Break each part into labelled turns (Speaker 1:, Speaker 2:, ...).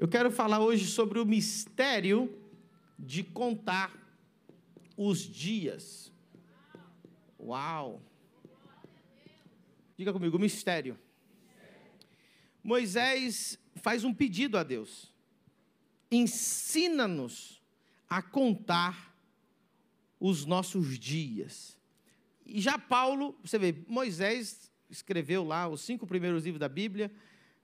Speaker 1: Eu quero falar hoje sobre o mistério de contar os dias. Uau! Diga comigo, mistério. Moisés faz um pedido a Deus. Ensina-nos a contar os nossos dias. E já Paulo, você vê, Moisés escreveu lá os cinco primeiros livros da Bíblia,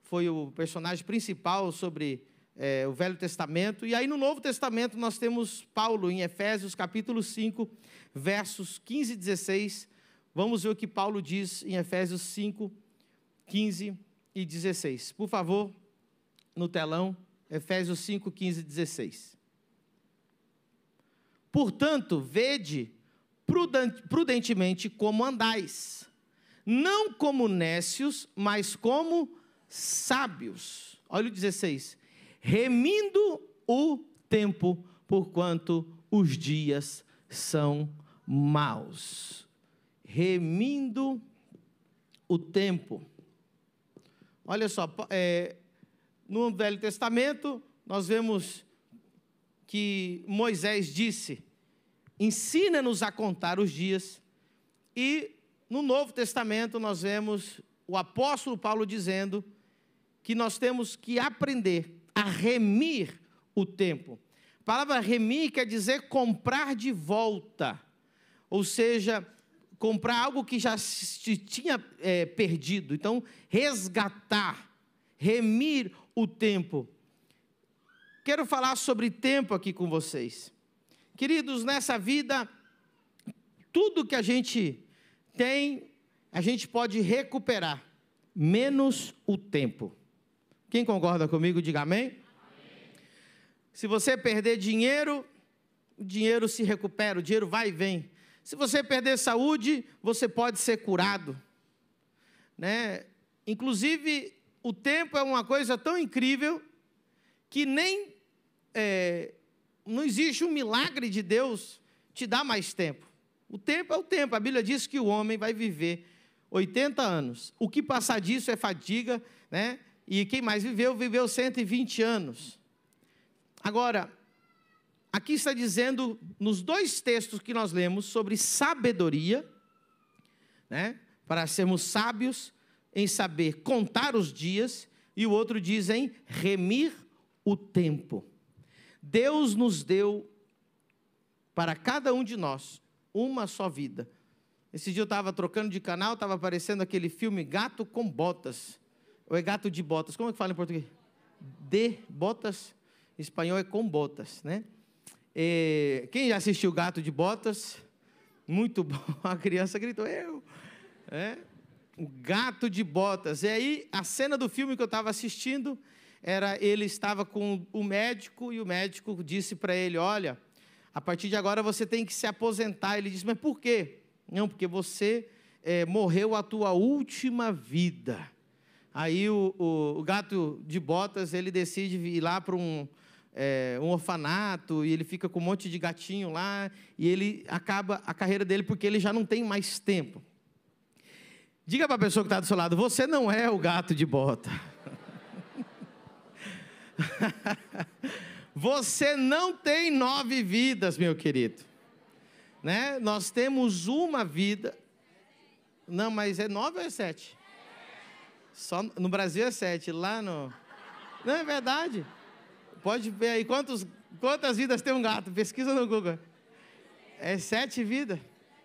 Speaker 1: foi o personagem principal sobre é, o Velho Testamento. E aí no Novo Testamento nós temos Paulo em Efésios capítulo 5, versos 15 e 16. Vamos ver o que Paulo diz em Efésios 5, 15 e 16. Por favor, no telão, Efésios 5, 15 e 16. Portanto, vede prudentemente como andais, não como necios, mas como sábios. Olha o 16. Remindo o tempo, porquanto os dias são maus. Remindo o tempo. Olha só, é, no Velho Testamento, nós vemos que Moisés disse: ensina-nos a contar os dias. E no Novo Testamento, nós vemos o apóstolo Paulo dizendo que nós temos que aprender a remir o tempo. A palavra remir quer dizer comprar de volta, ou seja, comprar algo que já se tinha é, perdido. Então, resgatar, remir o tempo. Quero falar sobre tempo aqui com vocês. Queridos, nessa vida, tudo que a gente tem, a gente pode recuperar, menos o tempo. Quem concorda comigo, diga amém. amém. Se você perder dinheiro, o dinheiro se recupera, o dinheiro vai e vem. Se você perder saúde, você pode ser curado. Né? Inclusive, o tempo é uma coisa tão incrível que nem é, não existe um milagre de Deus te dar mais tempo. O tempo é o tempo. A Bíblia diz que o homem vai viver 80 anos. O que passar disso é fadiga, né? E quem mais viveu, viveu 120 anos. Agora, aqui está dizendo, nos dois textos que nós lemos, sobre sabedoria, né? para sermos sábios em saber contar os dias, e o outro diz em remir o tempo. Deus nos deu para cada um de nós uma só vida. Esse dia eu estava trocando de canal, estava aparecendo aquele filme Gato com Botas. O é gato de botas. Como é que fala em português? De botas. Em espanhol é com botas, né? quem já assistiu Gato de Botas? Muito bom. A criança gritou, eu. É. O Gato de Botas. E aí, a cena do filme que eu estava assistindo era ele estava com o médico e o médico disse para ele: Olha, a partir de agora você tem que se aposentar. Ele disse: Mas por quê? Não, porque você é, morreu a tua última vida. Aí o, o, o gato de botas ele decide ir lá para um, é, um orfanato e ele fica com um monte de gatinho lá e ele acaba a carreira dele porque ele já não tem mais tempo. Diga para a pessoa que está do seu lado: você não é o gato de bota. você não tem nove vidas, meu querido. Né? Nós temos uma vida. Não, mas é nove ou é sete? Só no Brasil é sete, lá no. Não, é verdade. Pode ver aí quantos, quantas vidas tem um gato. Pesquisa no Google. É sete vidas.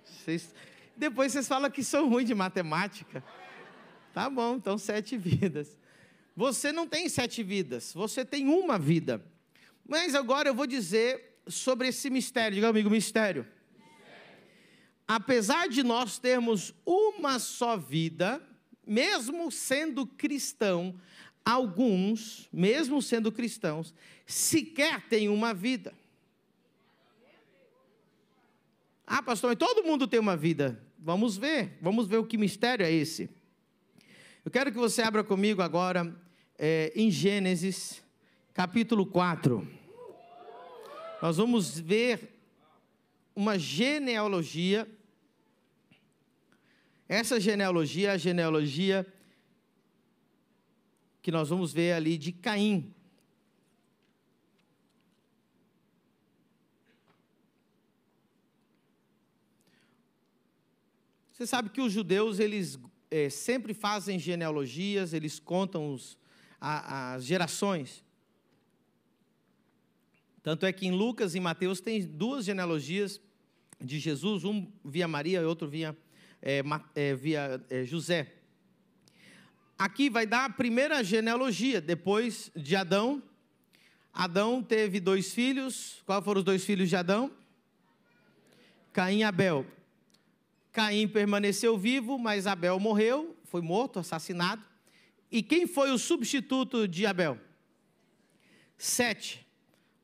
Speaker 1: Vocês... Depois vocês falam que são ruins de matemática. Tá bom, então sete vidas. Você não tem sete vidas, você tem uma vida. Mas agora eu vou dizer sobre esse mistério. Diga amigo, mistério. mistério. Apesar de nós termos uma só vida, mesmo sendo cristão, alguns, mesmo sendo cristãos, sequer têm uma vida. Ah, pastor, mas todo mundo tem uma vida. Vamos ver, vamos ver o que mistério é esse. Eu quero que você abra comigo agora é, em Gênesis, capítulo 4. Nós vamos ver uma genealogia essa genealogia é a genealogia que nós vamos ver ali de Caim. Você sabe que os judeus eles é, sempre fazem genealogias, eles contam os, a, as gerações. Tanto é que em Lucas e Mateus tem duas genealogias de Jesus, um via Maria e outro via Maria é, é, via é, José. Aqui vai dar a primeira genealogia, depois de Adão. Adão teve dois filhos. Quais foram os dois filhos de Adão? Caim e Abel. Caim permaneceu vivo, mas Abel morreu, foi morto, assassinado. E quem foi o substituto de Abel? Sete.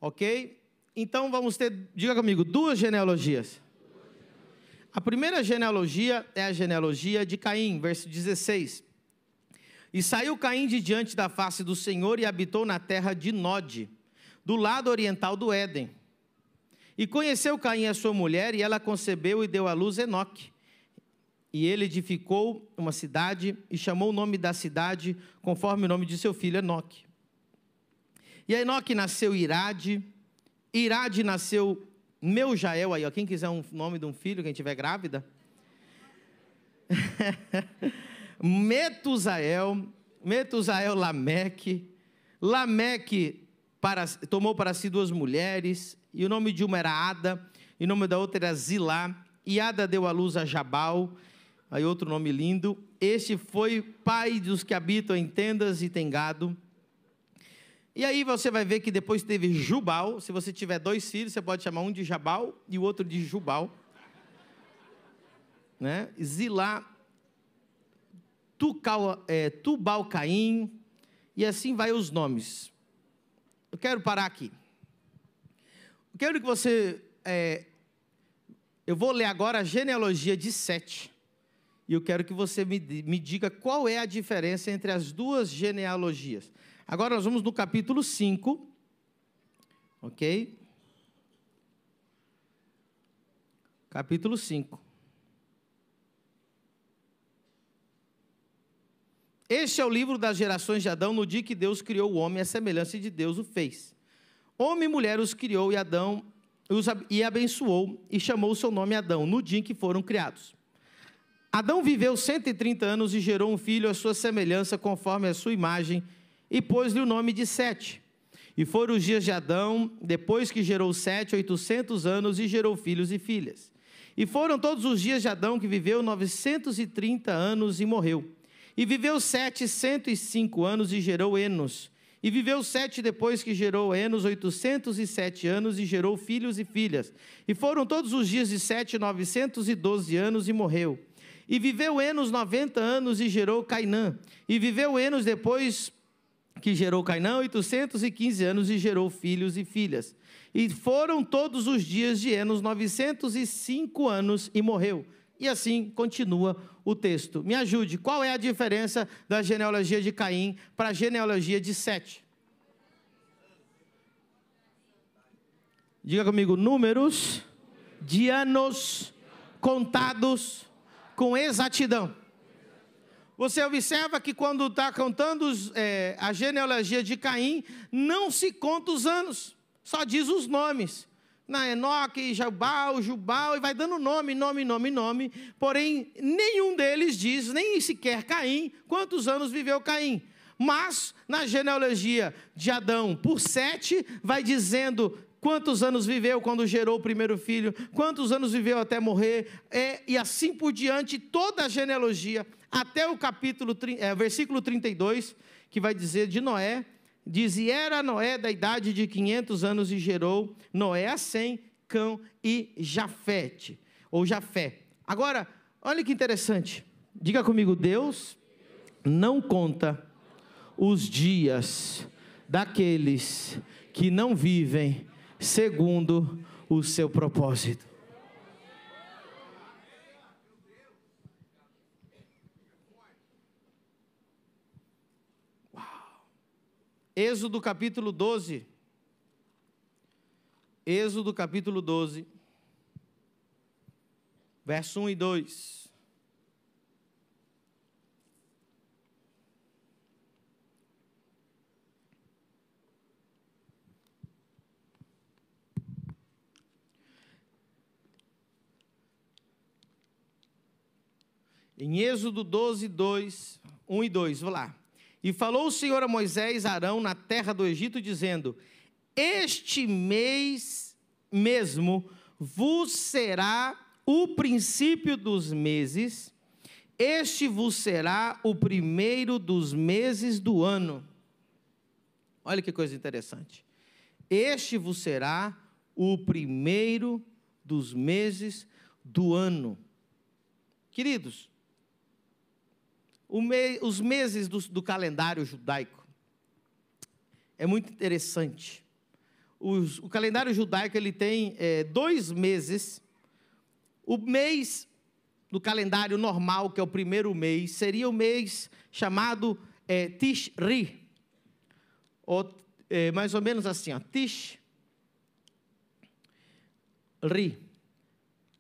Speaker 1: Ok? Então vamos ter, diga comigo, duas genealogias. A primeira genealogia é a genealogia de Caim, verso 16. E saiu Caim de diante da face do Senhor e habitou na terra de Nod, do lado oriental do Éden. E conheceu Caim a sua mulher, e ela concebeu e deu à luz Enoque. E ele edificou uma cidade e chamou o nome da cidade conforme o nome de seu filho Enoque. E Enoque nasceu Irade, Irade nasceu meu Jael aí, ó. Quem quiser um nome de um filho, quem tiver grávida. Metusael, Metusael Lameque. Lameque para, tomou para si duas mulheres, e o nome de uma era Ada, e o nome da outra era Zilá. E Ada deu à luz a Jabal, aí outro nome lindo. Este foi pai dos que habitam em tendas e tem gado. E aí você vai ver que depois teve Jubal. Se você tiver dois filhos, você pode chamar um de Jabal e o outro de Jubal. Né? Zilá, é, Tubal Caim, e assim vai os nomes. Eu quero parar aqui. Eu quero que você. É, eu vou ler agora a genealogia de Sete. E eu quero que você me, me diga qual é a diferença entre as duas genealogias. Agora nós vamos no capítulo 5, ok? Capítulo 5. Este é o livro das gerações de Adão, no dia que Deus criou o homem, a semelhança de Deus o fez. Homem e mulher os criou e Adão os e abençoou e chamou o seu nome Adão, no dia em que foram criados. Adão viveu 130 anos e gerou um filho à sua semelhança, conforme a sua imagem, e pôs-lhe o nome de Sete. E foram os dias de Adão, depois que gerou Sete, oitocentos anos, e gerou filhos e filhas. E foram todos os dias de Adão, que viveu novecentos e trinta anos e morreu. E viveu Sete cento e cinco anos e gerou Enos. E viveu Sete depois que gerou Enos, oitocentos e sete anos, e gerou filhos e filhas. E foram todos os dias de Sete, novecentos e doze anos, e morreu. E viveu Enos noventa anos e gerou Cainã. E viveu Enos depois que gerou Cainão, 815 anos e gerou filhos e filhas. E foram todos os dias de Enos 905 anos e morreu. E assim continua o texto. Me ajude, qual é a diferença da genealogia de Caim para a genealogia de Sete? Diga comigo, números de anos contados com exatidão. Você observa que quando está contando é, a genealogia de Caim, não se conta os anos, só diz os nomes. Na Enoque, Jabal, Jubal, e vai dando nome, nome, nome, nome. Porém, nenhum deles diz, nem sequer Caim, quantos anos viveu Caim. Mas, na genealogia de Adão, por sete, vai dizendo quantos anos viveu quando gerou o primeiro filho, quantos anos viveu até morrer, é, e assim por diante, toda a genealogia até o capítulo, é, versículo 32, que vai dizer de Noé, diz, e era Noé da idade de 500 anos e gerou Noé a Sem, Cão e Jafete, ou Jafé. Agora, olha que interessante, diga comigo, Deus não conta os dias daqueles que não vivem segundo o seu propósito. Êxodo capítulo 12. Êxodo capítulo 12, verso 1 e 2. Em Êxodo 12, 2, 1 e 2, vou lá. E falou o Senhor a Moisés, e Arão, na terra do Egito, dizendo: Este mês mesmo vos será o princípio dos meses, este vos será o primeiro dos meses do ano. Olha que coisa interessante. Este vos será o primeiro dos meses do ano. Queridos, me, os meses do, do calendário judaico. É muito interessante. Os, o calendário judaico ele tem é, dois meses. O mês do calendário normal, que é o primeiro mês, seria o mês chamado é, Tishri. Ou, é, mais ou menos assim, ó, Tishri.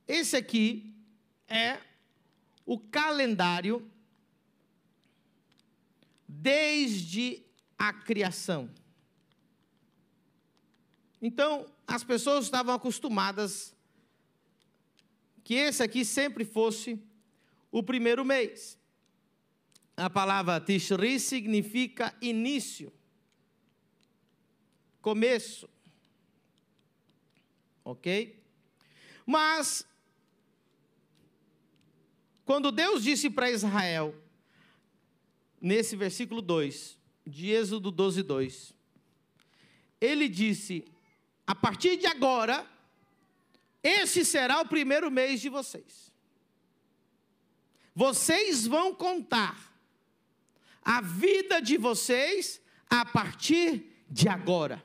Speaker 1: Esse aqui é o calendário desde a criação. Então, as pessoas estavam acostumadas que esse aqui sempre fosse o primeiro mês. A palavra Tishri significa início, começo. Ok? Mas, quando Deus disse para Israel nesse versículo 2, de Êxodo 12, 2. Ele disse: A partir de agora, esse será o primeiro mês de vocês. Vocês vão contar a vida de vocês a partir de agora.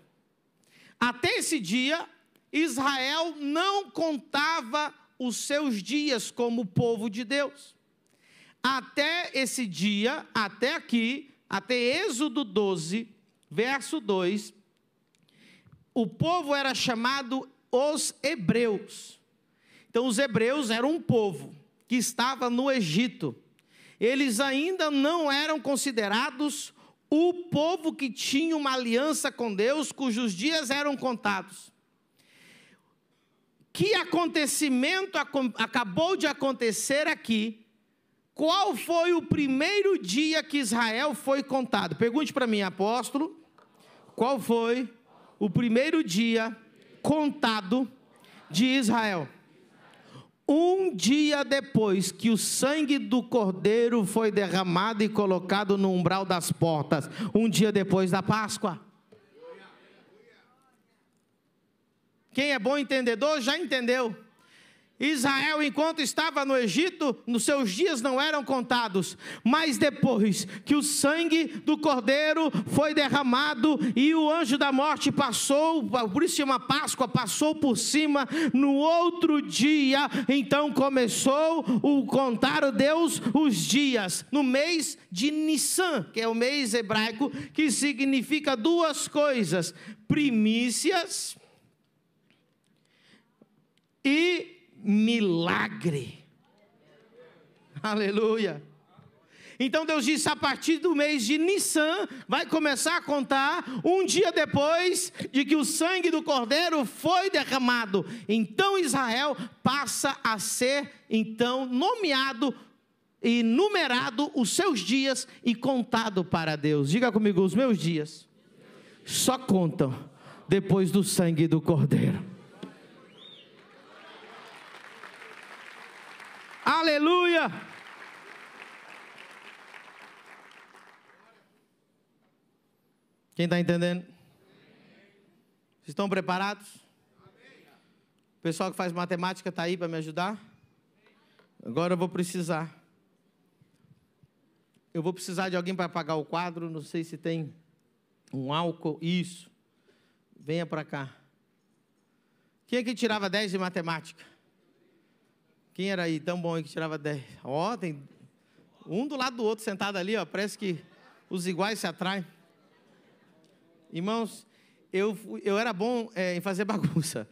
Speaker 1: Até esse dia, Israel não contava os seus dias como povo de Deus até esse dia, até aqui, até Êxodo 12, verso 2, o povo era chamado os hebreus. Então, os hebreus eram um povo que estava no Egito. Eles ainda não eram considerados o povo que tinha uma aliança com Deus, cujos dias eram contados. Que acontecimento acabou de acontecer aqui qual foi o primeiro dia que Israel foi contado? Pergunte para mim, apóstolo. Qual foi o primeiro dia contado de Israel? Um dia depois que o sangue do cordeiro foi derramado e colocado no umbral das portas, um dia depois da Páscoa. Quem é bom entendedor já entendeu. Israel, enquanto estava no Egito, nos seus dias não eram contados, mas depois que o sangue do cordeiro foi derramado e o anjo da morte passou, por isso chama Páscoa, passou por cima, no outro dia, então começou o contar Deus os dias, no mês de Nissan, que é o mês hebraico, que significa duas coisas: primícias e milagre. Aleluia. Então Deus disse: a partir do mês de Nissan, vai começar a contar um dia depois de que o sangue do cordeiro foi derramado. Então Israel passa a ser, então, nomeado e numerado os seus dias e contado para Deus. Diga comigo: os meus dias só contam depois do sangue do cordeiro.
Speaker 2: Aleluia!
Speaker 1: Quem está entendendo? Vocês estão preparados? O pessoal que faz matemática está aí para me ajudar? Agora eu vou precisar. Eu vou precisar de alguém para apagar o quadro. Não sei se tem um álcool. Isso. Venha para cá. Quem é que tirava 10 de matemática? Quem era aí tão bom aí que tirava 10? Ó, oh, tem um do lado do outro sentado ali, ó, parece que os iguais se atraem. Irmãos, eu, eu era bom é, em fazer bagunça.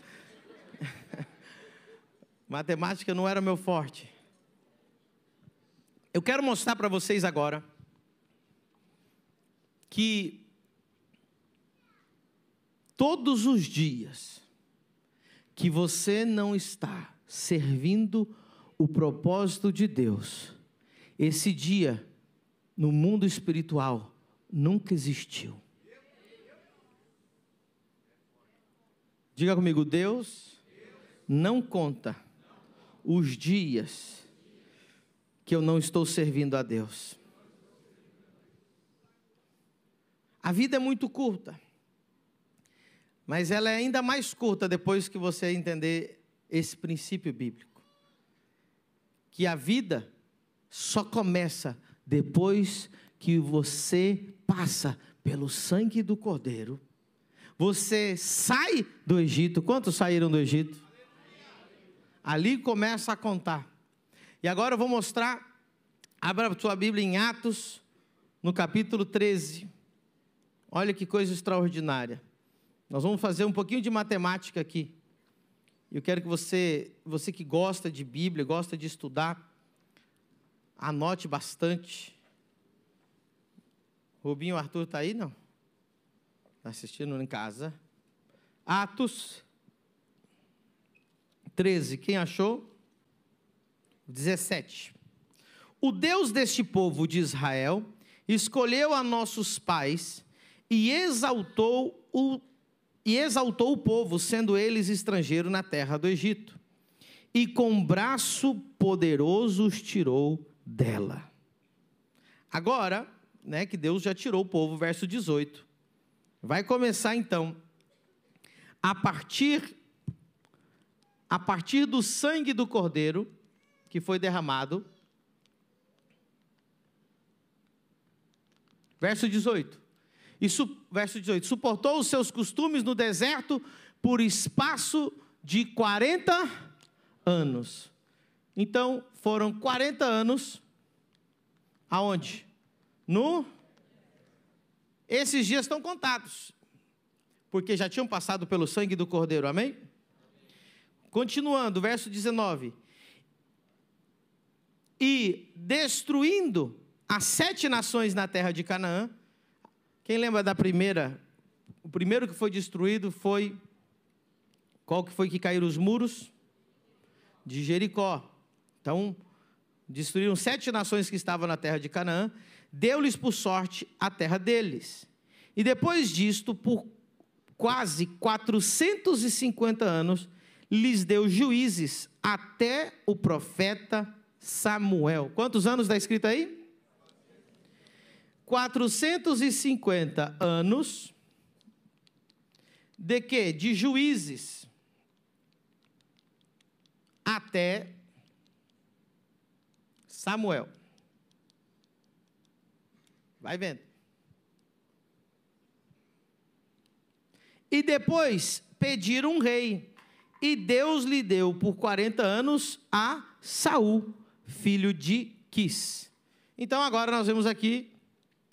Speaker 1: Matemática não era meu forte. Eu quero mostrar para vocês agora que todos os dias que você não está servindo o propósito de Deus. Esse dia, no mundo espiritual, nunca existiu. Diga comigo, Deus não conta os dias que eu não estou servindo a Deus. A vida é muito curta, mas ela é ainda mais curta depois que você entender esse princípio bíblico. Que a vida só começa depois que você passa pelo sangue do Cordeiro. Você sai do Egito. Quantos saíram do Egito? Ali começa a contar. E agora eu vou mostrar. Abra a sua Bíblia em Atos, no capítulo 13. Olha que coisa extraordinária. Nós vamos fazer um pouquinho de matemática aqui. Eu quero que você, você que gosta de Bíblia, gosta de estudar, anote bastante. Rubinho Arthur está aí, não? Está assistindo em casa. Atos 13. Quem achou? 17. O Deus deste povo de Israel escolheu a nossos pais e exaltou o e exaltou o povo, sendo eles estrangeiros na terra do Egito. E com braço poderoso os tirou dela. Agora, né, que Deus já tirou o povo, verso 18. Vai começar então a partir a partir do sangue do cordeiro que foi derramado. Verso 18. E, verso 18: suportou os seus costumes no deserto por espaço de 40 anos. Então, foram 40 anos. Aonde? No. Esses dias estão contados. Porque já tinham passado pelo sangue do Cordeiro, amém? Continuando, verso 19. E destruindo as sete nações na terra de Canaã, quem lembra da primeira? O primeiro que foi destruído foi qual que foi que caíram os muros de Jericó. Então, destruíram sete nações que estavam na terra de Canaã, deu-lhes por sorte a terra deles. E depois disto, por quase 450 anos, lhes deu juízes até o profeta Samuel. Quantos anos está escrito aí? 450 anos de que? De juízes até Samuel. Vai vendo. E depois pediram um rei, e Deus lhe deu por 40 anos a Saul, filho de Quis. Então agora nós vemos aqui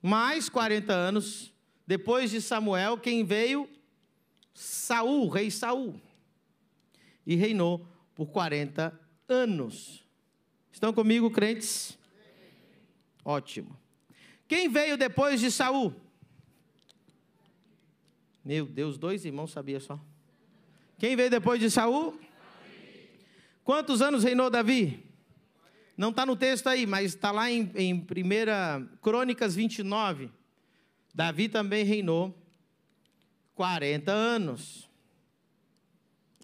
Speaker 1: mais 40 anos depois de Samuel, quem veio? Saul, rei Saul. E reinou por 40 anos. Estão comigo, crentes? Ótimo. Quem veio depois de Saul? Meu Deus, dois irmãos sabia só. Quem veio depois de Saul? Quantos anos reinou Davi? Não está no texto aí, mas está lá em, em 1 Crônicas 29. Davi também reinou 40 anos.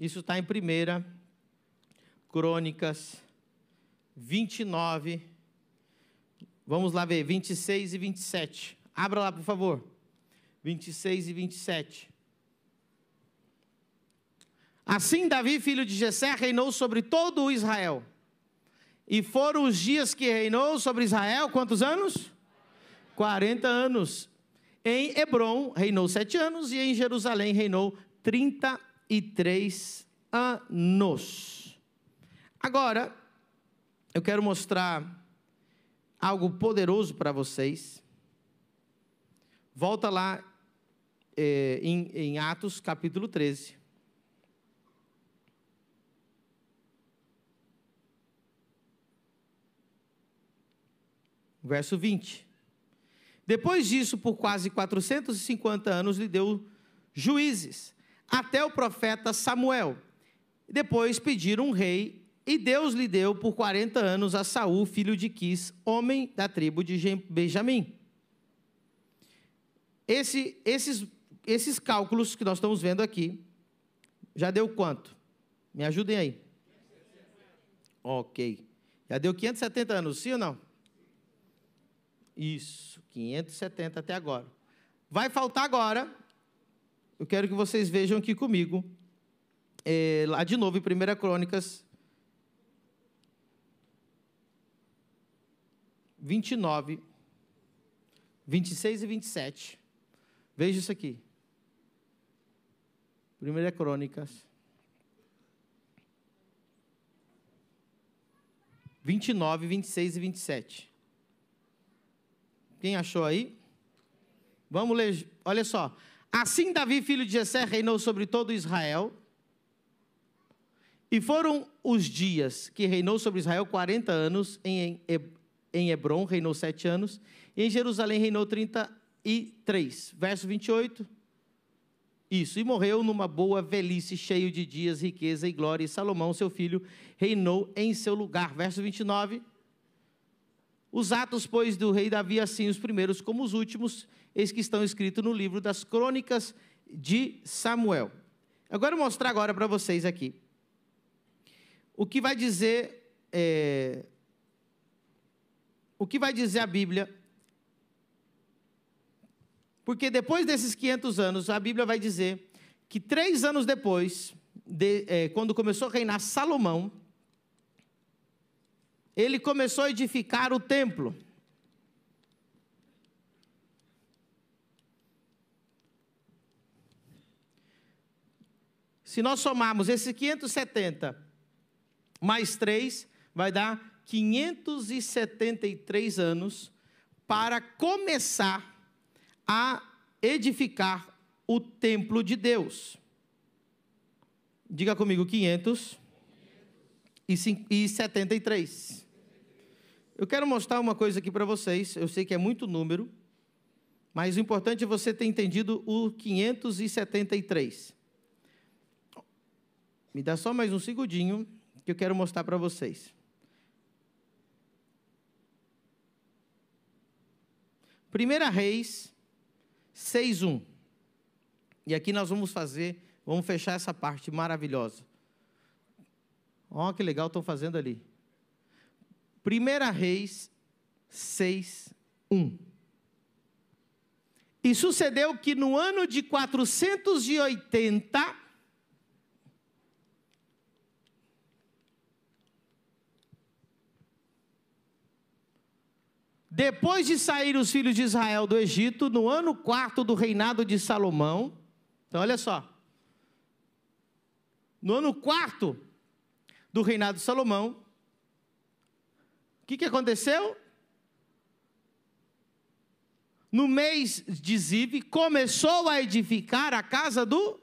Speaker 1: Isso está em 1 Crônicas 29. Vamos lá ver, 26 e 27. Abra lá, por favor. 26 e 27. Assim Davi, filho de Jessé, reinou sobre todo o Israel. E foram os dias que reinou sobre Israel, quantos anos? 40 anos. Em Hebron reinou sete anos e em Jerusalém reinou 33 anos. Agora, eu quero mostrar algo poderoso para vocês. Volta lá é, em, em Atos capítulo 13. Verso 20. Depois disso, por quase 450 anos, lhe deu juízes, até o profeta Samuel. Depois pediram um rei, e Deus lhe deu por 40 anos a Saul, filho de Quis, homem da tribo de Benjamim. Esse, esses, esses cálculos que nós estamos vendo aqui, já deu quanto? Me ajudem aí. Ok. Já deu 570 anos, sim ou não? Isso, 570 até agora. Vai faltar agora. Eu quero que vocês vejam aqui comigo. É, lá de novo, em 1 Crônicas 29, 26 e 27. Veja isso aqui. 1 Crônicas 29, 26 e 27. Quem achou aí? Vamos ler, olha só. Assim Davi, filho de Jessé, reinou sobre todo Israel. E foram os dias que reinou sobre Israel 40 anos, em, em Hebron reinou 7 anos, e em Jerusalém reinou 33. Verso 28. Isso, e morreu numa boa velhice, cheio de dias, riqueza e glória, e Salomão, seu filho, reinou em seu lugar. Verso 29. Os atos, pois, do rei Davi, assim os primeiros como os últimos, eis que estão escritos no livro das crônicas de Samuel. Agora eu vou mostrar agora para vocês aqui. O que vai dizer. É, o que vai dizer a Bíblia porque depois desses 500 anos, a Bíblia vai dizer que três anos depois, de, é, quando começou a reinar Salomão, ele começou a edificar o templo. Se nós somarmos esses 570 mais 3, vai dar 573 anos para começar a edificar o templo de Deus. Diga comigo, 573. e eu quero mostrar uma coisa aqui para vocês. Eu sei que é muito número, mas o importante é você ter entendido o 573. Me dá só mais um segundinho que eu quero mostrar para vocês. Primeira Reis 6:1. E aqui nós vamos fazer, vamos fechar essa parte maravilhosa. Olha que legal estão fazendo ali. 1 Reis 6, 1. E sucedeu que no ano de 480, Depois de sair os filhos de Israel do Egito, no ano quarto do reinado de Salomão, então olha só, no ano quarto do reinado de Salomão, que, que aconteceu? No mês de Zive, começou a edificar a casa do.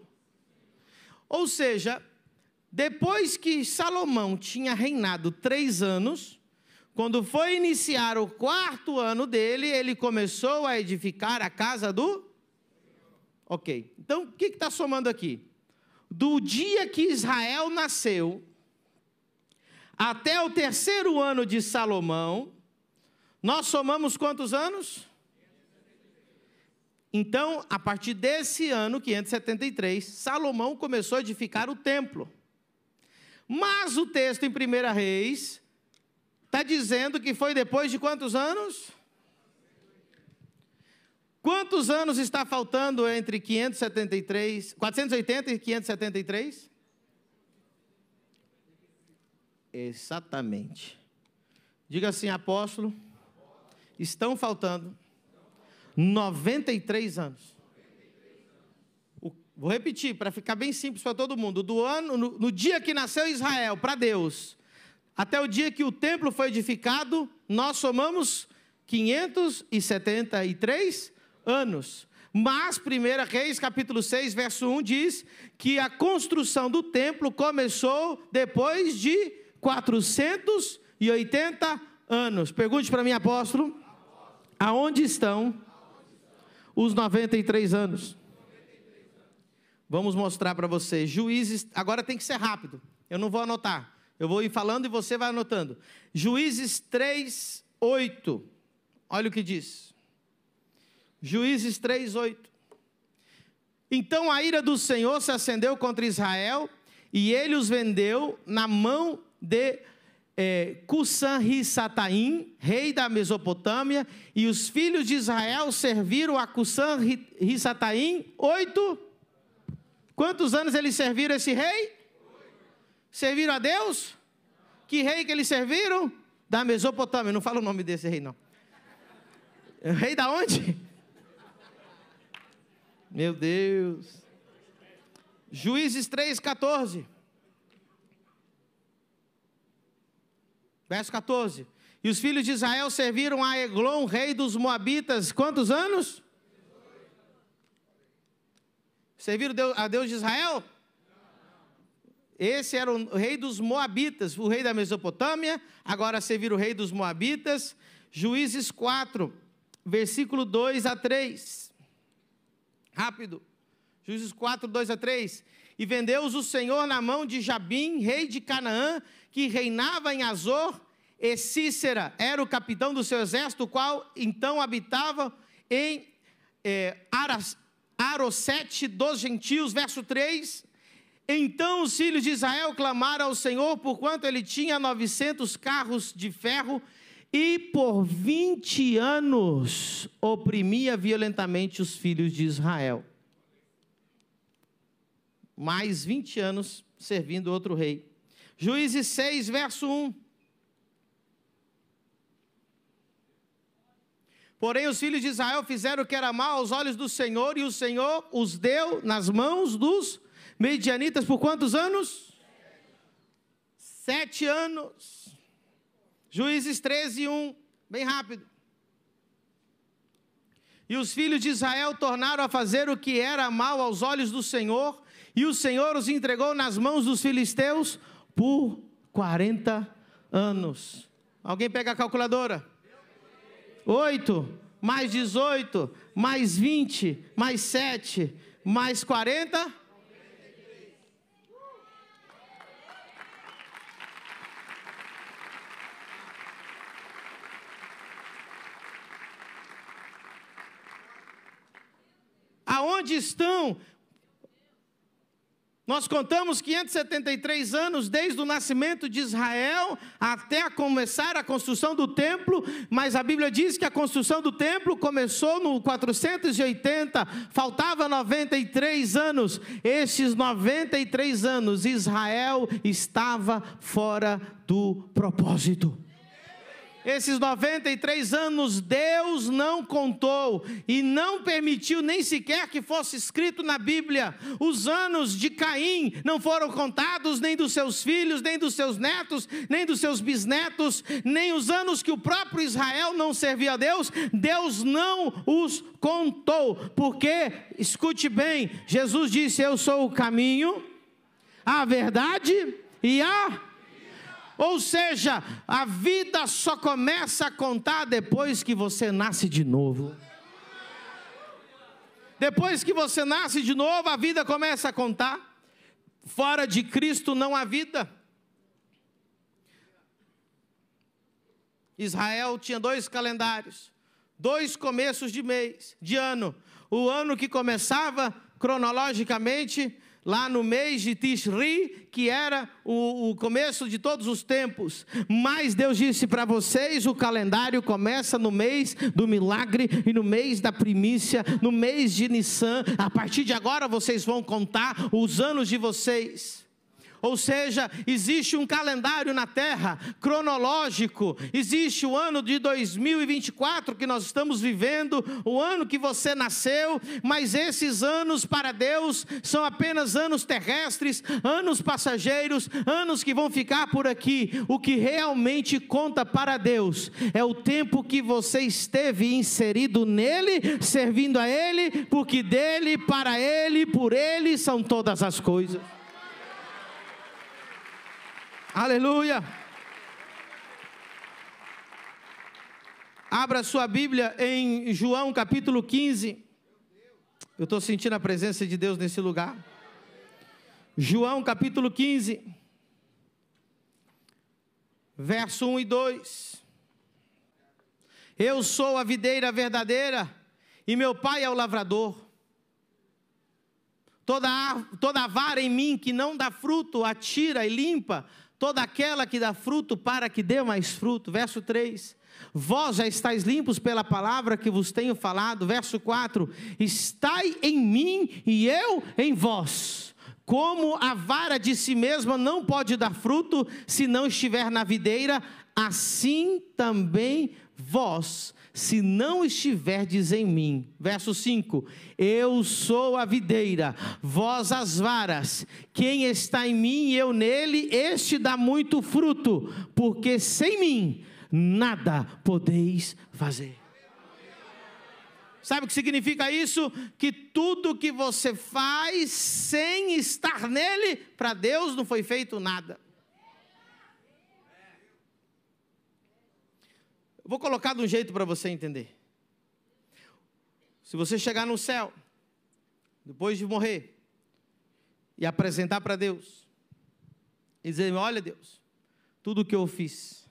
Speaker 1: Ou seja, depois que Salomão tinha reinado três anos, quando foi iniciar o quarto ano dele, ele começou a edificar a casa do. Ok, então o que está somando aqui? Do dia que Israel nasceu até o terceiro ano de Salomão, nós somamos quantos anos? Então, a partir desse ano, 573, Salomão começou a edificar o templo. Mas o texto em 1 Reis está dizendo que foi depois de quantos anos? Quantos anos está faltando entre 573, 480 e 573? Exatamente. Diga assim, apóstolo, estão faltando 93 anos. vou repetir para ficar bem simples para todo mundo. Do ano, no, no dia que nasceu Israel para Deus, até o dia que o templo foi edificado, nós somamos 573 anos. Mas 1 Reis capítulo 6, verso 1 diz que a construção do templo começou depois de 480 anos. Pergunte para mim, apóstolo, aonde estão os 93 anos? Vamos mostrar para você. Juízes, agora tem que ser rápido. Eu não vou anotar. Eu vou ir falando e você vai anotando. Juízes 3, 8. Olha o que diz. Juízes 3, 8. Então a ira do Senhor se acendeu contra Israel, e ele os vendeu na mão de é, eh, Cussan-Risataim, rei da Mesopotâmia, e os filhos de Israel serviram a Cussan-Risataim oito. Quantos anos eles serviram esse rei? Serviram a Deus? Que rei que eles serviram? Da Mesopotâmia, não fala o nome desse rei, não. Rei da onde? Meu Deus. Juízes 14. Verso 14. E os filhos de Israel serviram a Eglon, rei dos Moabitas, quantos anos? Serviram a Deus de Israel? Esse era o rei dos Moabitas, o rei da Mesopotâmia, agora serviram o rei dos Moabitas. Juízes 4, versículo 2 a 3. Rápido. Juízes 4, 2 a 3. E vendeu-os o Senhor na mão de Jabim, rei de Canaã, que reinava em Azor, e Cícera era o capitão do seu exército, o qual então habitava em é, Aras, Arosete dos gentios, verso 3. Então os filhos de Israel clamaram ao Senhor, porquanto ele tinha 900 carros de ferro e por 20 anos oprimia violentamente os filhos de Israel. Mais 20 anos servindo outro rei. Juízes 6, verso 1. Porém, os filhos de Israel fizeram o que era mal aos olhos do Senhor, e o Senhor os deu nas mãos dos medianitas por quantos anos? Sete anos. Juízes 13, 1. Bem rápido. E os filhos de Israel tornaram a fazer o que era mal aos olhos do Senhor, e o Senhor os entregou nas mãos dos filisteus, por 40 anos. Alguém pega a calculadora? 8 mais 18 mais 20 mais 7 mais 40. Aonde estão nós contamos 573 anos desde o nascimento de Israel até a começar a construção do templo, mas a Bíblia diz que a construção do templo começou no 480, faltava 93 anos. Esses 93 anos Israel estava fora do propósito. Esses 93 anos Deus não contou e não permitiu nem sequer que fosse escrito na Bíblia. Os anos de Caim não foram contados nem dos seus filhos, nem dos seus netos, nem dos seus bisnetos, nem os anos que o próprio Israel não servia a Deus. Deus não os contou, porque, escute bem, Jesus disse: Eu sou o caminho, a verdade e a ou seja, a vida só começa a contar depois que você nasce de novo. Depois que você nasce de novo, a vida começa a contar. Fora de Cristo não há vida. Israel tinha dois calendários, dois começos de mês, de ano. O ano que começava cronologicamente lá no mês de Tishri, que era o, o começo de todos os tempos. Mas Deus disse para vocês: o calendário começa no mês do milagre e no mês da primícia, no mês de Nissan. A partir de agora vocês vão contar os anos de vocês. Ou seja, existe um calendário na Terra cronológico, existe o ano de 2024 que nós estamos vivendo, o ano que você nasceu, mas esses anos para Deus são apenas anos terrestres, anos passageiros, anos que vão ficar por aqui. O que realmente conta para Deus é o tempo que você esteve inserido nele, servindo a ele, porque dele, para ele, por ele são todas as coisas. Aleluia! Abra sua Bíblia em João capítulo 15. Eu estou sentindo a presença de Deus nesse lugar. João capítulo 15, verso 1 e 2. Eu sou a videira verdadeira e meu pai é o lavrador. Toda, toda vara em mim que não dá fruto, atira e limpa toda aquela que dá fruto para que dê mais fruto. Verso 3. Vós já estáis limpos pela palavra que vos tenho falado. Verso 4: Estai em mim e eu em vós. Como a vara de si mesma não pode dar fruto se não estiver na videira, assim também vós, se não estiverdes em mim. Verso 5: Eu sou a videira, vós as varas. Quem está em mim e eu nele, este dá muito fruto, porque sem mim nada podeis fazer. Sabe o que significa isso? Que tudo que você faz sem estar nele, para Deus não foi feito nada. vou colocar de um jeito para você entender. Se você chegar no céu, depois de morrer, e apresentar para Deus, e dizer: Olha, Deus, tudo o que eu fiz,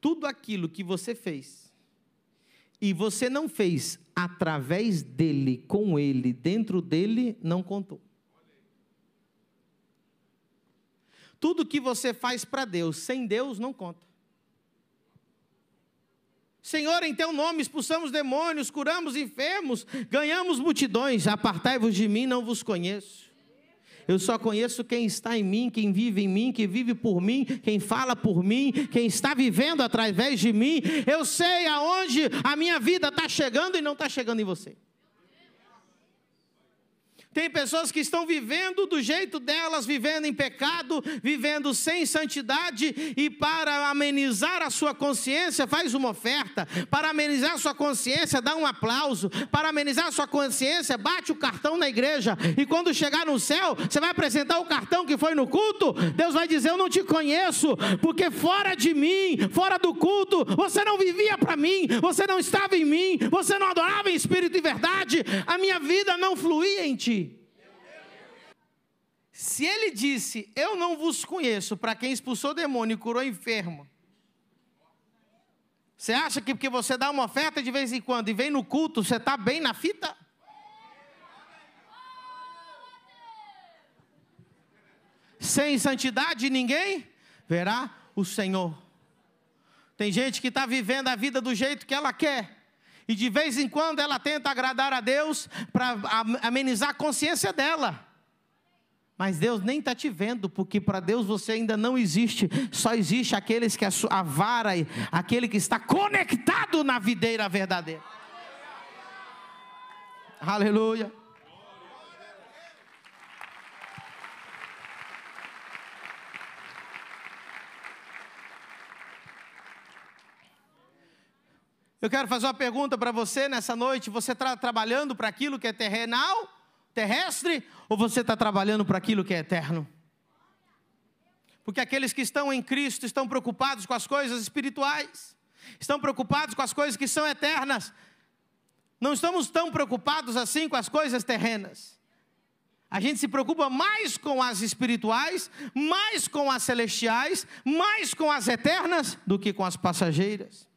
Speaker 1: tudo aquilo que você fez, e você não fez através dele, com ele, dentro dele, não contou. Tudo que você faz para Deus, sem Deus, não conta. Senhor, em teu nome expulsamos demônios, curamos enfermos, ganhamos multidões. Apartai-vos de mim, não vos conheço. Eu só conheço quem está em mim, quem vive em mim, quem vive por mim, quem fala por mim, quem está vivendo através de mim. Eu sei aonde a minha vida está chegando e não está chegando em você. Tem pessoas que estão vivendo do jeito delas, vivendo em pecado, vivendo sem santidade, e para amenizar a sua consciência, faz uma oferta. Para amenizar a sua consciência, dá um aplauso. Para amenizar a sua consciência, bate o cartão na igreja. E
Speaker 2: quando chegar no céu, você vai apresentar o cartão que foi no culto. Deus vai dizer: Eu não te conheço, porque fora de mim, fora do culto, você não vivia para mim, você não estava em mim, você não adorava em espírito e verdade, a minha vida não fluía em ti.
Speaker 1: Se ele disse, eu não vos conheço, para quem expulsou o demônio e curou o enfermo, você acha que porque você dá uma oferta de vez em quando e vem no culto, você está bem na fita? Sem santidade ninguém verá o Senhor. Tem gente que está vivendo a vida do jeito que ela quer. E de vez em quando ela tenta agradar a Deus para amenizar a consciência dela. Mas Deus nem está te vendo, porque para Deus você ainda não existe, só existe aqueles que a, sua, a vara, aquele que está conectado na videira verdadeira. Aleluia. Eu quero fazer uma pergunta para você nessa noite. Você está trabalhando para aquilo que é terrenal? terrestre ou você está trabalhando para aquilo que é eterno? Porque aqueles que estão em Cristo estão preocupados com as coisas espirituais, estão preocupados com as coisas que são eternas. Não estamos tão preocupados assim com as coisas terrenas. A gente se preocupa mais com as espirituais, mais com as celestiais, mais com as eternas do que com as passageiras.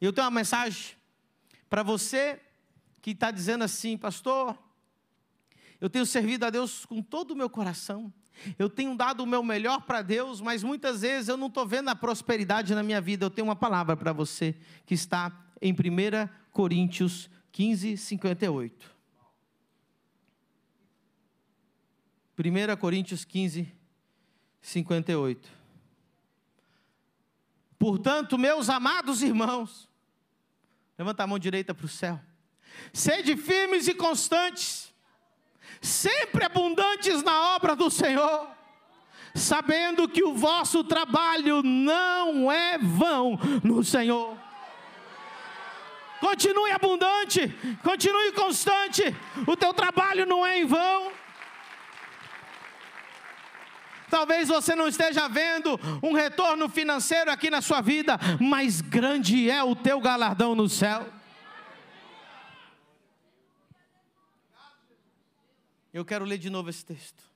Speaker 1: Eu tenho uma mensagem para você que está dizendo assim, pastor, eu tenho servido a Deus com todo o meu coração. Eu tenho dado o meu melhor para Deus, mas muitas vezes eu não estou vendo a prosperidade na minha vida. Eu tenho uma palavra para você que está em 1 Coríntios 15, 58. 1 Coríntios 15, 58. Portanto, meus amados irmãos, levanta a mão direita para o céu, sede firmes e constantes, sempre abundantes na obra do Senhor, sabendo que o vosso
Speaker 2: trabalho não é vão no Senhor. Continue abundante, continue constante, o teu trabalho não é em vão. Talvez você não esteja vendo
Speaker 1: um retorno financeiro aqui na sua vida, mas grande é o teu galardão no céu. Eu quero ler de novo esse texto.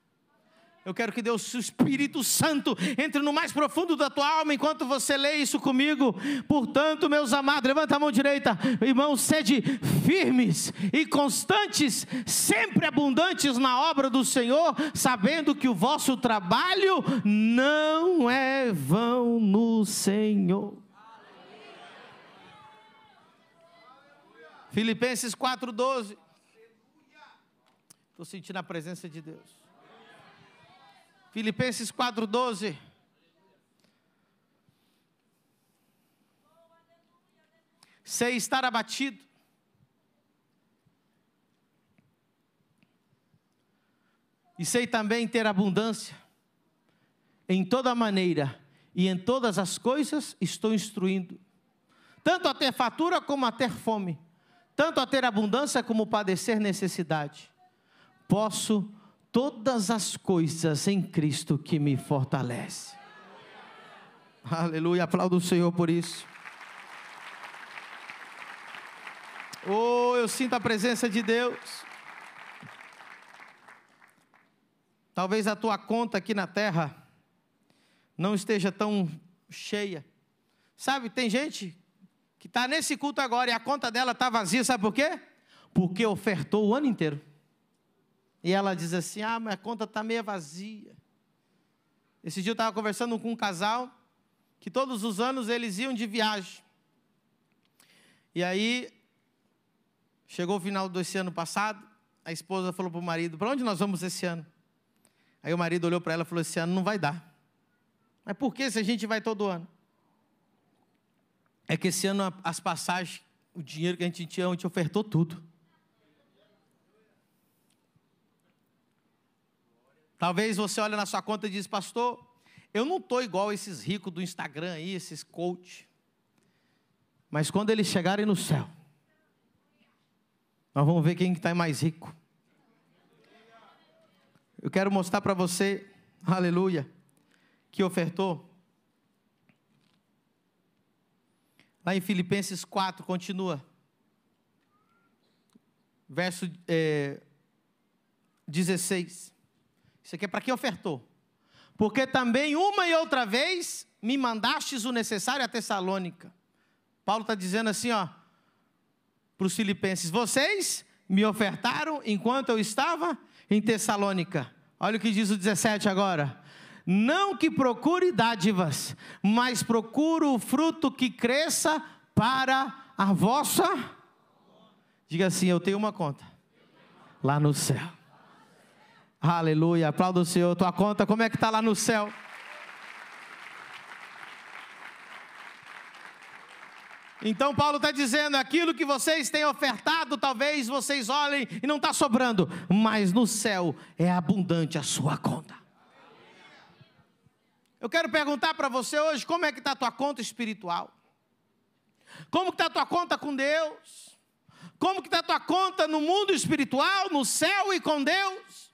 Speaker 1: Eu quero que Deus, o Espírito Santo, entre no mais profundo da tua alma enquanto você lê isso comigo. Portanto, meus amados, levanta a mão direita, irmãos, sede firmes e constantes, sempre abundantes na obra do Senhor, sabendo que o vosso trabalho não é vão no Senhor. Filipenses 4,12. Estou sentindo a presença de Deus. Filipenses 4,12. Sei estar abatido. E sei também ter abundância. Em toda maneira e em todas as coisas estou instruindo. Tanto a ter fatura como a ter fome. Tanto a ter abundância como padecer necessidade posso todas as coisas em Cristo que me fortalece. Aleluia, aplaudo o Senhor por isso. Oh, eu sinto a presença de Deus. Talvez a tua conta aqui na terra não esteja tão cheia. Sabe, tem gente que está nesse culto agora e a conta dela está vazia, sabe por quê? Porque ofertou o ano inteiro. E ela diz assim: Ah, minha conta está meio vazia. Esse dia eu estava conversando com um casal que todos os anos eles iam de viagem. E aí, chegou o final desse ano passado, a esposa falou para o marido: Para onde nós vamos esse ano? Aí o marido olhou para ela e falou: Esse ano não vai dar. Mas por que se a gente vai todo ano? É que esse ano as passagens, o dinheiro que a gente tinha, a gente ofertou tudo. Talvez você olhe na sua conta e diz, pastor, eu não estou igual esses ricos do Instagram aí, esses coach. Mas quando eles chegarem no céu, nós vamos ver quem está mais rico. Eu quero mostrar para você, aleluia, que ofertou. Lá em Filipenses 4, continua. Verso é, eh, 16. Isso aqui é para quem ofertou. Porque também uma e outra vez me mandastes o necessário a Tessalônica. Paulo está dizendo assim, ó, para os filipenses: vocês me ofertaram enquanto eu estava em Tessalônica. Olha o que diz o 17 agora. Não que procure dádivas, mas procuro o fruto que cresça para a vossa. Diga assim: eu tenho uma conta lá no céu. Aleluia. Aplauda o Senhor. Tua conta, como é que está lá no céu? Então Paulo está dizendo: aquilo que vocês têm ofertado, talvez vocês olhem e não está sobrando, mas no céu é abundante a sua conta. Eu quero perguntar para você hoje como é que está a tua conta espiritual? Como está a tua conta com
Speaker 2: Deus? Como que está a tua conta no mundo espiritual, no céu e com Deus?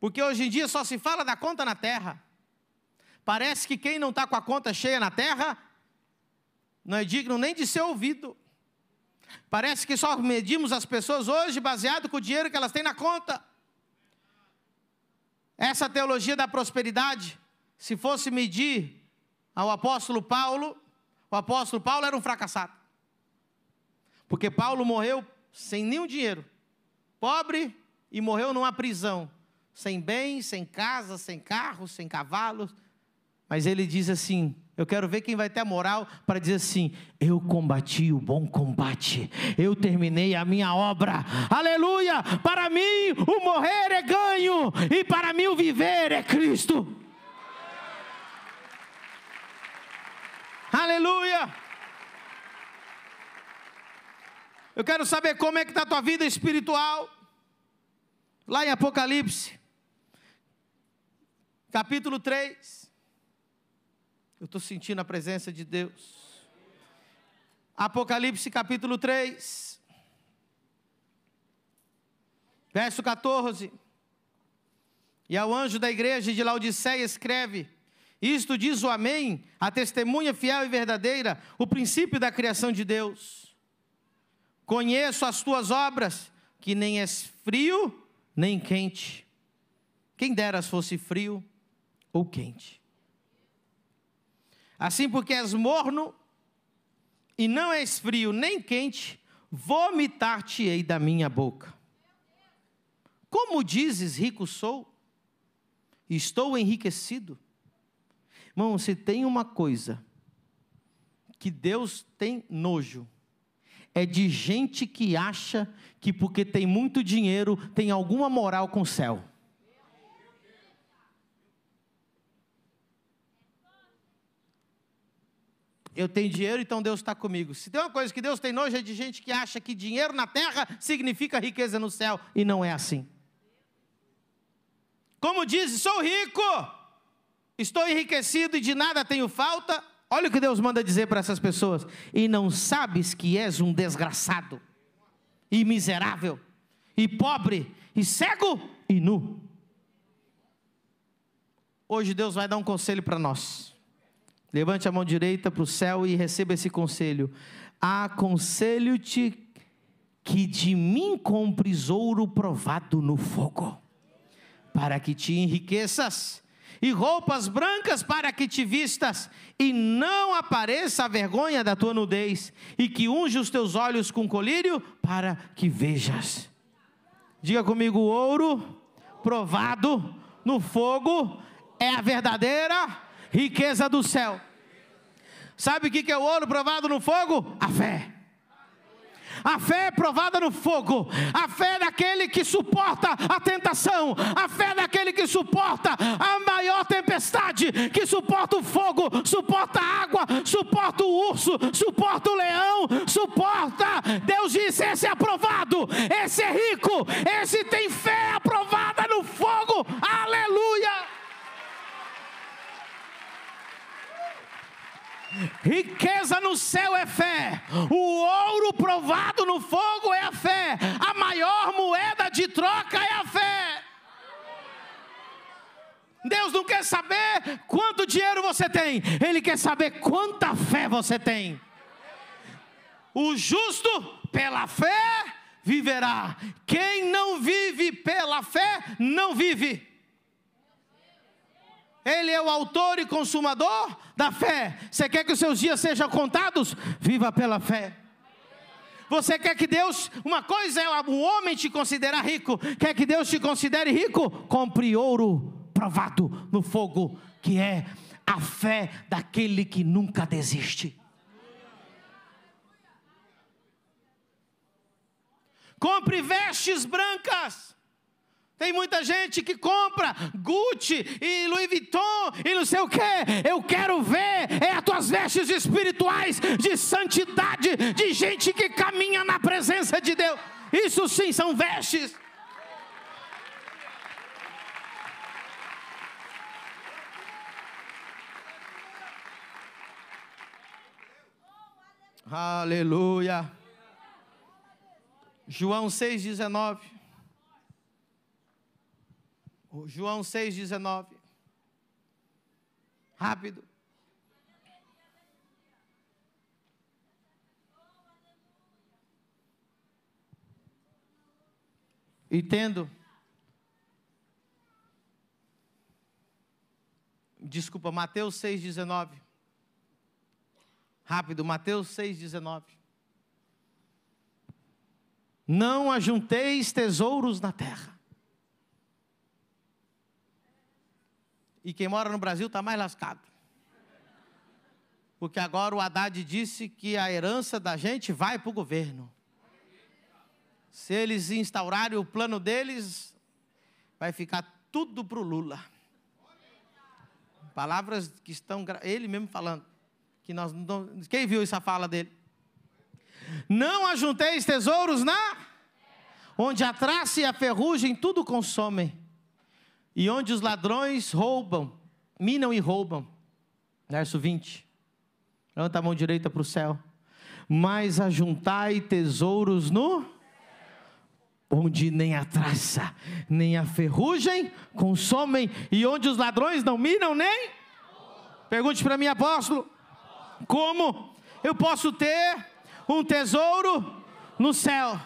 Speaker 2: Porque hoje
Speaker 1: em dia só se fala da conta na terra. Parece que quem não está com a conta cheia na terra não é digno nem de ser ouvido. Parece que só medimos as pessoas hoje baseado com o dinheiro que elas têm na conta. Essa teologia da prosperidade, se fosse medir ao apóstolo Paulo, o apóstolo Paulo era um fracassado. Porque Paulo morreu sem nenhum dinheiro, pobre e morreu numa prisão sem bens, sem casa, sem carros, sem cavalos. Mas ele diz assim: eu quero ver quem vai ter a moral para dizer assim: eu combati o bom combate, eu terminei a
Speaker 2: minha obra, aleluia! Para mim o morrer é ganho, e para mim o viver é Cristo. Aleluia! Eu quero saber
Speaker 1: como é que está a tua vida espiritual. Lá em Apocalipse, capítulo 3. Eu estou sentindo a presença de Deus. Apocalipse, capítulo 3. Verso 14. E ao anjo da igreja de Laodiceia escreve: Isto diz o Amém, a testemunha fiel e verdadeira, o princípio da criação de Deus. Conheço as tuas obras, que nem és frio, nem quente. Quem deras fosse frio ou quente. Assim, porque és morno e não és frio nem quente, vomitar-te-ei da minha boca. Como dizes, rico sou, estou enriquecido. Irmão, se tem uma coisa que Deus tem nojo, é de gente que acha que porque tem muito dinheiro tem alguma moral com o céu. Eu tenho dinheiro, então Deus está comigo. Se tem uma coisa que Deus tem nojo é de gente que acha que dinheiro na terra significa riqueza no céu, e não é assim. Como diz, sou rico, estou enriquecido e de nada tenho falta. Olha o que Deus manda dizer para essas pessoas: e não sabes que és um desgraçado, e miserável, e pobre, e cego e nu. Hoje Deus vai dar um conselho para nós. Levante a mão direita para o céu e receba esse conselho. Aconselho-te que de mim compres ouro provado no fogo, para que te enriqueças, e roupas brancas para que te vistas, e não apareça a vergonha da tua nudez, e que unja os teus olhos com colírio para que vejas. Diga comigo: ouro provado no fogo é a verdadeira riqueza do céu.
Speaker 2: Sabe o que é o ouro provado no fogo? A fé. A fé é provada no fogo. A fé é daquele que suporta a tentação. A fé é daquele que suporta a maior tempestade. Que suporta o fogo, suporta a água, suporta o urso, suporta o leão, suporta. Deus disse: esse é aprovado, esse é rico, esse tem fé Riqueza no céu é fé, o ouro provado no fogo é a fé, a maior moeda de troca é a fé. Deus não quer saber quanto dinheiro você tem, Ele quer saber quanta fé você tem. O justo, pela fé,
Speaker 1: viverá. Quem não vive pela fé, não vive. Ele é o autor e consumador da fé. Você quer que os seus dias sejam contados? Viva pela fé. Você quer que Deus, uma coisa é o homem te considerar rico, quer que Deus te considere rico? Compre ouro provado no fogo, que é a fé daquele que nunca
Speaker 2: desiste. Compre vestes brancas. Tem muita gente que compra Gucci e Louis Vuitton e não sei o que. Eu quero ver é as tuas vestes espirituais de santidade, de gente que caminha na presença de Deus. Isso sim são vestes.
Speaker 1: Aleluia. João 6,19. João 6,19. Rápido. Entendo. Desculpa, Mateus 6,19. Rápido, Mateus 6,19. Não ajunteis tesouros na terra E quem mora no Brasil está mais lascado. Porque agora o Haddad disse que a herança da gente vai para o governo. Se eles instaurarem o plano deles, vai ficar tudo para o Lula. Palavras que estão ele mesmo falando. Que nós não, quem viu essa fala dele? Não ajunteis tesouros na onde a traça e a ferrugem tudo consomem e onde os ladrões roubam, minam e roubam. Verso 20. Levanta a mão direita para o céu. Mas ajuntai tesouros no onde nem a traça, nem a ferrugem consomem, e onde os ladrões não minam nem. Pergunte para mim, apóstolo, como eu posso ter um tesouro no céu?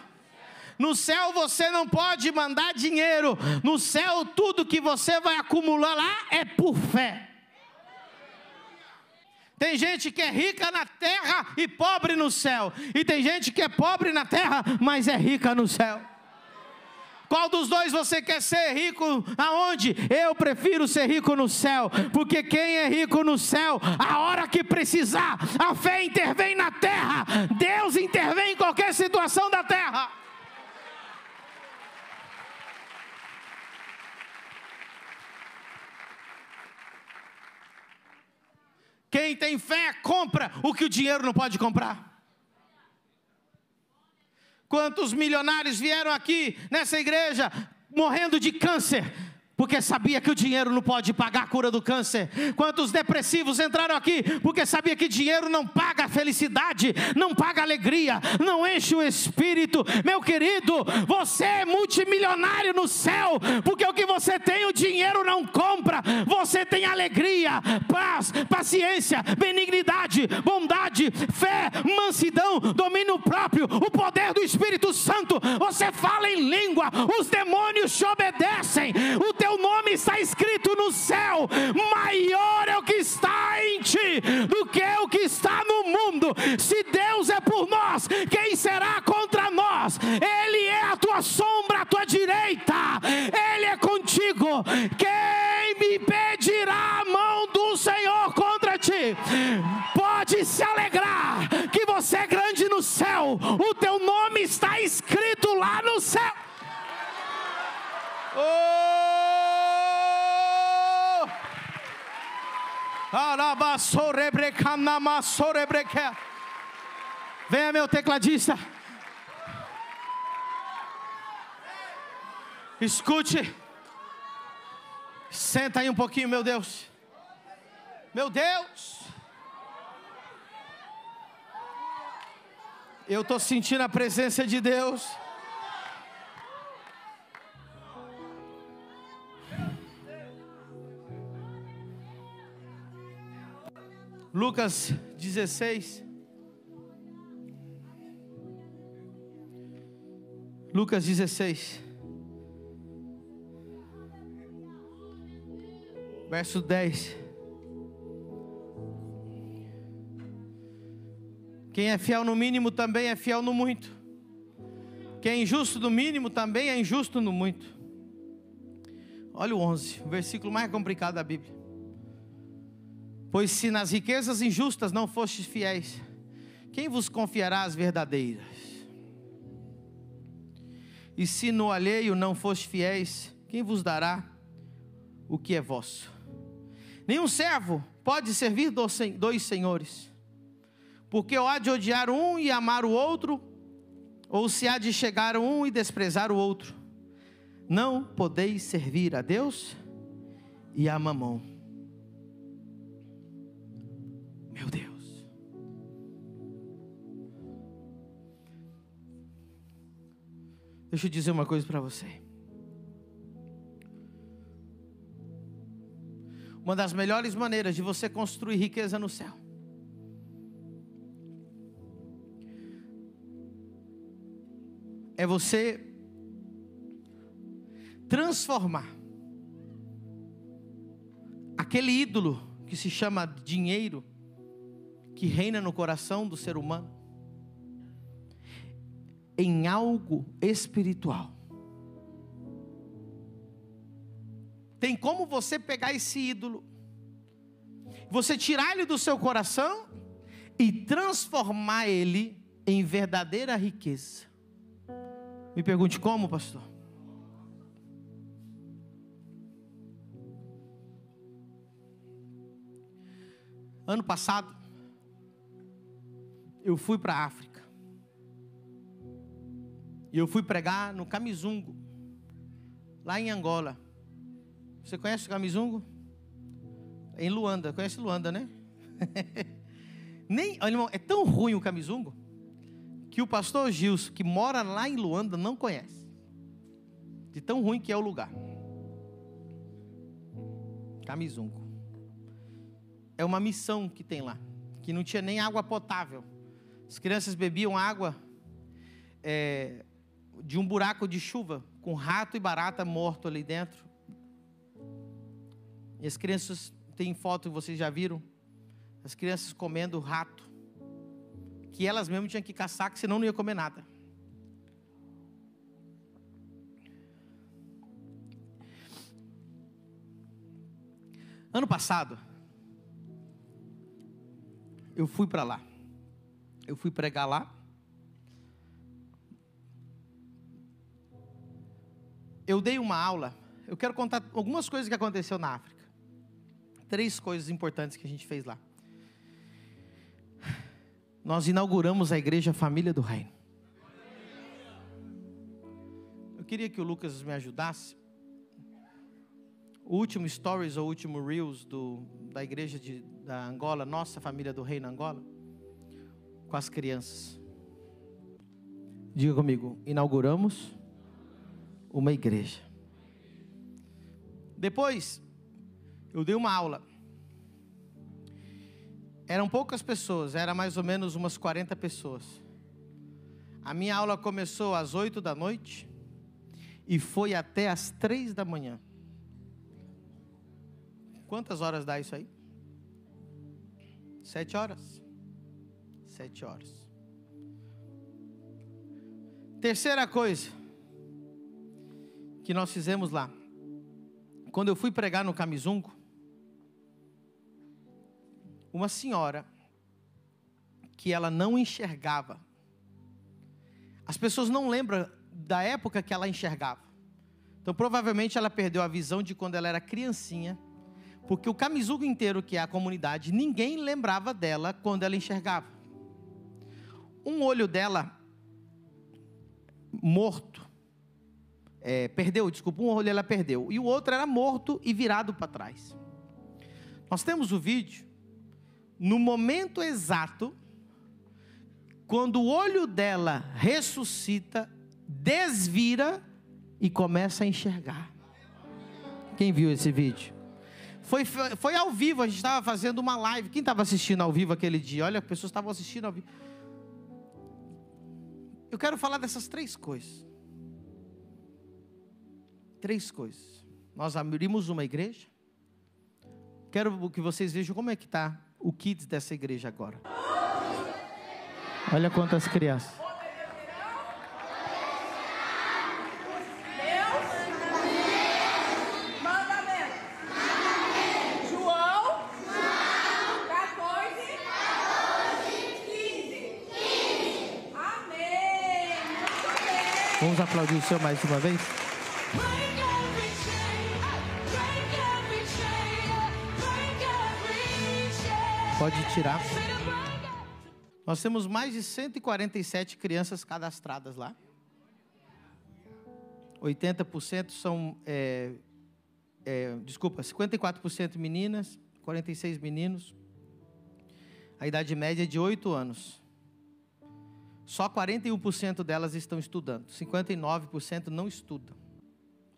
Speaker 1: No céu você não pode mandar dinheiro. No céu tudo que você vai
Speaker 2: acumular lá é por fé. Tem gente que é rica na terra e pobre no céu. E tem gente que é pobre na terra, mas é rica
Speaker 1: no céu. Qual dos dois você quer ser rico? Aonde? Eu
Speaker 2: prefiro ser rico no céu, porque quem é rico no céu, a hora que precisar, a fé intervém na terra. Deus intervém em qualquer situação da terra. Quem tem fé, compra o que o dinheiro não pode comprar. Quantos
Speaker 1: milionários vieram aqui nessa igreja morrendo de câncer, porque sabia que o dinheiro não pode pagar a cura do câncer. Quantos depressivos entraram aqui porque sabia que dinheiro
Speaker 2: não paga a felicidade, não paga a alegria, não enche o espírito. Meu querido, você é multimilionário no céu, porque o que você tem o dinheiro não compra. Você tem alegria, paz, paciência, benignidade, bondade, fé, mansidão, domínio próprio, o poder do Espírito Santo. Você fala em língua, os demônios te obedecem. O teu teu nome está escrito no céu, maior é o que está em ti do que o que está no mundo. Se Deus é por nós, quem será contra nós? Ele é a tua sombra, a tua direita, Ele é contigo. Quem me impedirá a mão do Senhor contra ti? Pode se alegrar que você é grande no céu, o teu nome está escrito lá no céu. Oh! Venha, meu tecladista.
Speaker 1: Escute. Senta aí um pouquinho, meu Deus. Meu Deus. Eu estou sentindo a presença de Deus. Lucas 16. Lucas 16. Verso 10. Quem é fiel no mínimo também é fiel no muito. Quem é injusto no mínimo também é injusto no muito. Olha o 11, o versículo mais complicado da Bíblia. Pois se nas riquezas injustas não fostes fiéis, quem vos confiará as verdadeiras? E se no alheio não fostes fiéis, quem vos dará o que é vosso? Nenhum servo pode servir dois senhores, porque ou há de odiar um e amar o outro, ou se há de chegar um e desprezar o outro. Não podeis servir a Deus e a mamão. Deixa eu dizer uma coisa para você. Uma das melhores maneiras de você construir riqueza no céu é você transformar aquele ídolo que se chama dinheiro, que reina no coração do ser humano, em algo espiritual. Tem como você pegar esse ídolo, você tirar ele do seu coração e transformar ele em verdadeira riqueza. Me pergunte como, pastor? Ano passado, eu fui para a África. E eu fui pregar no Camizungo, lá em Angola. Você conhece o Camizungo? Em Luanda, conhece Luanda, né? Nem, irmão, é tão ruim o Camizungo que o pastor Gilson, que mora lá em Luanda, não conhece. De tão ruim que é o lugar. Camizungo. É uma missão que tem lá, que não tinha nem água potável. As crianças bebiam água é, de um buraco de chuva com rato e barata morto ali dentro. E as crianças têm foto, vocês já viram? As crianças comendo rato. Que elas mesmas tinham que caçar, que senão não ia comer nada. Ano passado, eu fui para lá. Eu fui pregar lá. eu dei uma aula. Eu quero contar algumas coisas que aconteceu na África. Três coisas importantes que a gente fez lá. Nós inauguramos a igreja Família do Reino. Eu queria que o Lucas me ajudasse. O último Stories ou o último Reels do, da igreja de, da Angola, nossa Família do Reino Angola, com as crianças. Diga comigo, inauguramos uma igreja. Depois, eu dei uma aula. Eram poucas pessoas, era mais ou menos umas 40 pessoas. A minha aula começou às 8 da noite e foi até às 3 da manhã. Quantas horas dá isso aí? Sete horas. Sete horas. Terceira coisa que nós fizemos lá. Quando eu fui pregar no Camisungo, uma senhora que ela não enxergava. As pessoas não lembram da época que ela enxergava. Então, provavelmente ela perdeu a visão de quando ela era criancinha, porque o Camisungo inteiro, que é a comunidade, ninguém lembrava dela quando ela enxergava. Um olho dela morto é, perdeu, desculpa, um olho ela perdeu, e o outro era morto e virado para trás. Nós temos o vídeo, no momento exato, quando o olho dela ressuscita, desvira e começa a enxergar. Quem viu esse vídeo? Foi, foi ao vivo, a gente estava fazendo uma live. Quem estava assistindo ao vivo aquele dia? Olha, as pessoas estavam assistindo ao vivo. Eu quero falar dessas três coisas três coisas. Nós abrimos uma igreja. Quero que vocês vejam como é que está o kids dessa igreja agora. Olha quantas crianças. Vamos aplaudir o Senhor mais uma vez? Pode tirar. Nós temos mais de 147 crianças cadastradas lá. 80% são. É, é, desculpa, 54% meninas, 46 meninos. A idade média é de 8 anos. Só 41% delas estão estudando, 59% não estudam.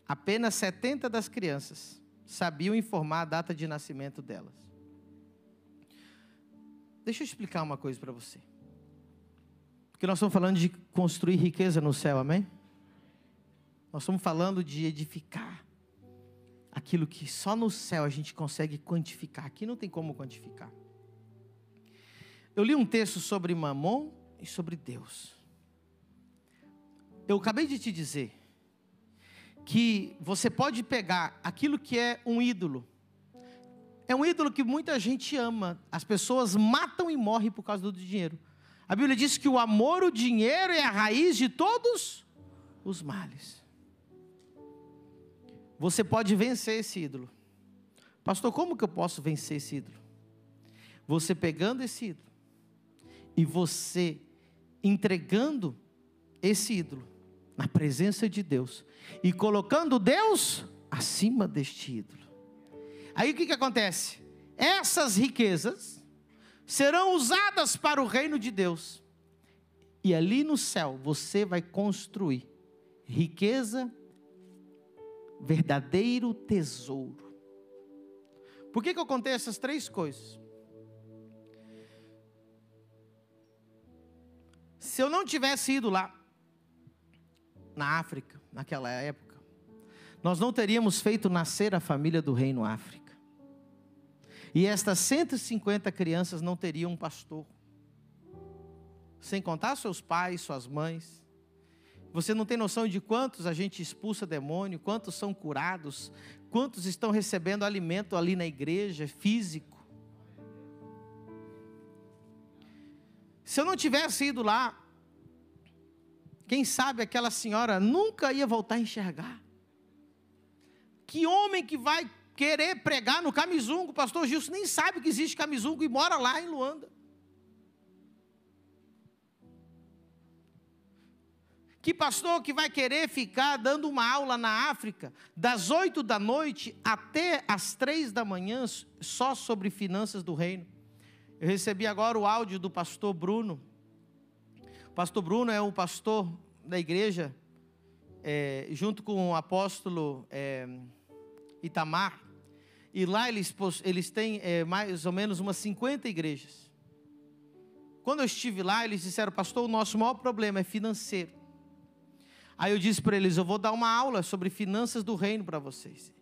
Speaker 1: Apenas 70 das crianças sabiam informar a data de nascimento delas. Deixa eu explicar uma coisa para você. Porque nós estamos falando de construir riqueza no céu, amém? Nós estamos falando de edificar aquilo que só no céu a gente consegue quantificar. Aqui não tem como quantificar. Eu li um texto sobre Mamon e sobre Deus. Eu acabei de te dizer que você pode pegar aquilo que é um ídolo é um ídolo que muita gente ama. As pessoas matam e morrem por causa do dinheiro. A Bíblia diz que o amor, o dinheiro é a raiz de todos os males. Você pode vencer esse ídolo. Pastor, como que eu posso vencer esse ídolo? Você pegando esse ídolo e você entregando esse ídolo na presença de Deus e colocando Deus acima deste ídolo. Aí o que, que acontece? Essas riquezas serão usadas para o reino de Deus. E ali no céu você vai construir riqueza, verdadeiro tesouro. Por que, que eu contei essas três coisas? Se eu não tivesse ido lá, na África, naquela época, nós não teríamos feito nascer a família do Reino África. E estas 150 crianças não teriam um pastor. Sem contar seus pais, suas mães. Você não tem noção de quantos a gente expulsa demônio, quantos são curados, quantos estão recebendo alimento ali na igreja, físico. Se eu não tivesse ido lá, quem sabe aquela senhora nunca ia voltar a enxergar. Que homem que vai querer pregar no Camizungo. O pastor Gilson nem sabe que existe Camizungo e mora lá em Luanda. Que pastor que vai querer ficar dando uma aula na África das oito da noite até as três da manhã só sobre finanças do reino? Eu recebi agora o áudio do pastor Bruno. O pastor Bruno é um pastor da igreja, é, junto com o apóstolo é, Itamar. E lá eles, eles têm é, mais ou menos umas 50 igrejas. Quando eu estive lá, eles disseram, pastor, o nosso maior problema é financeiro. Aí eu disse para eles, eu vou dar uma aula sobre finanças do reino para vocês.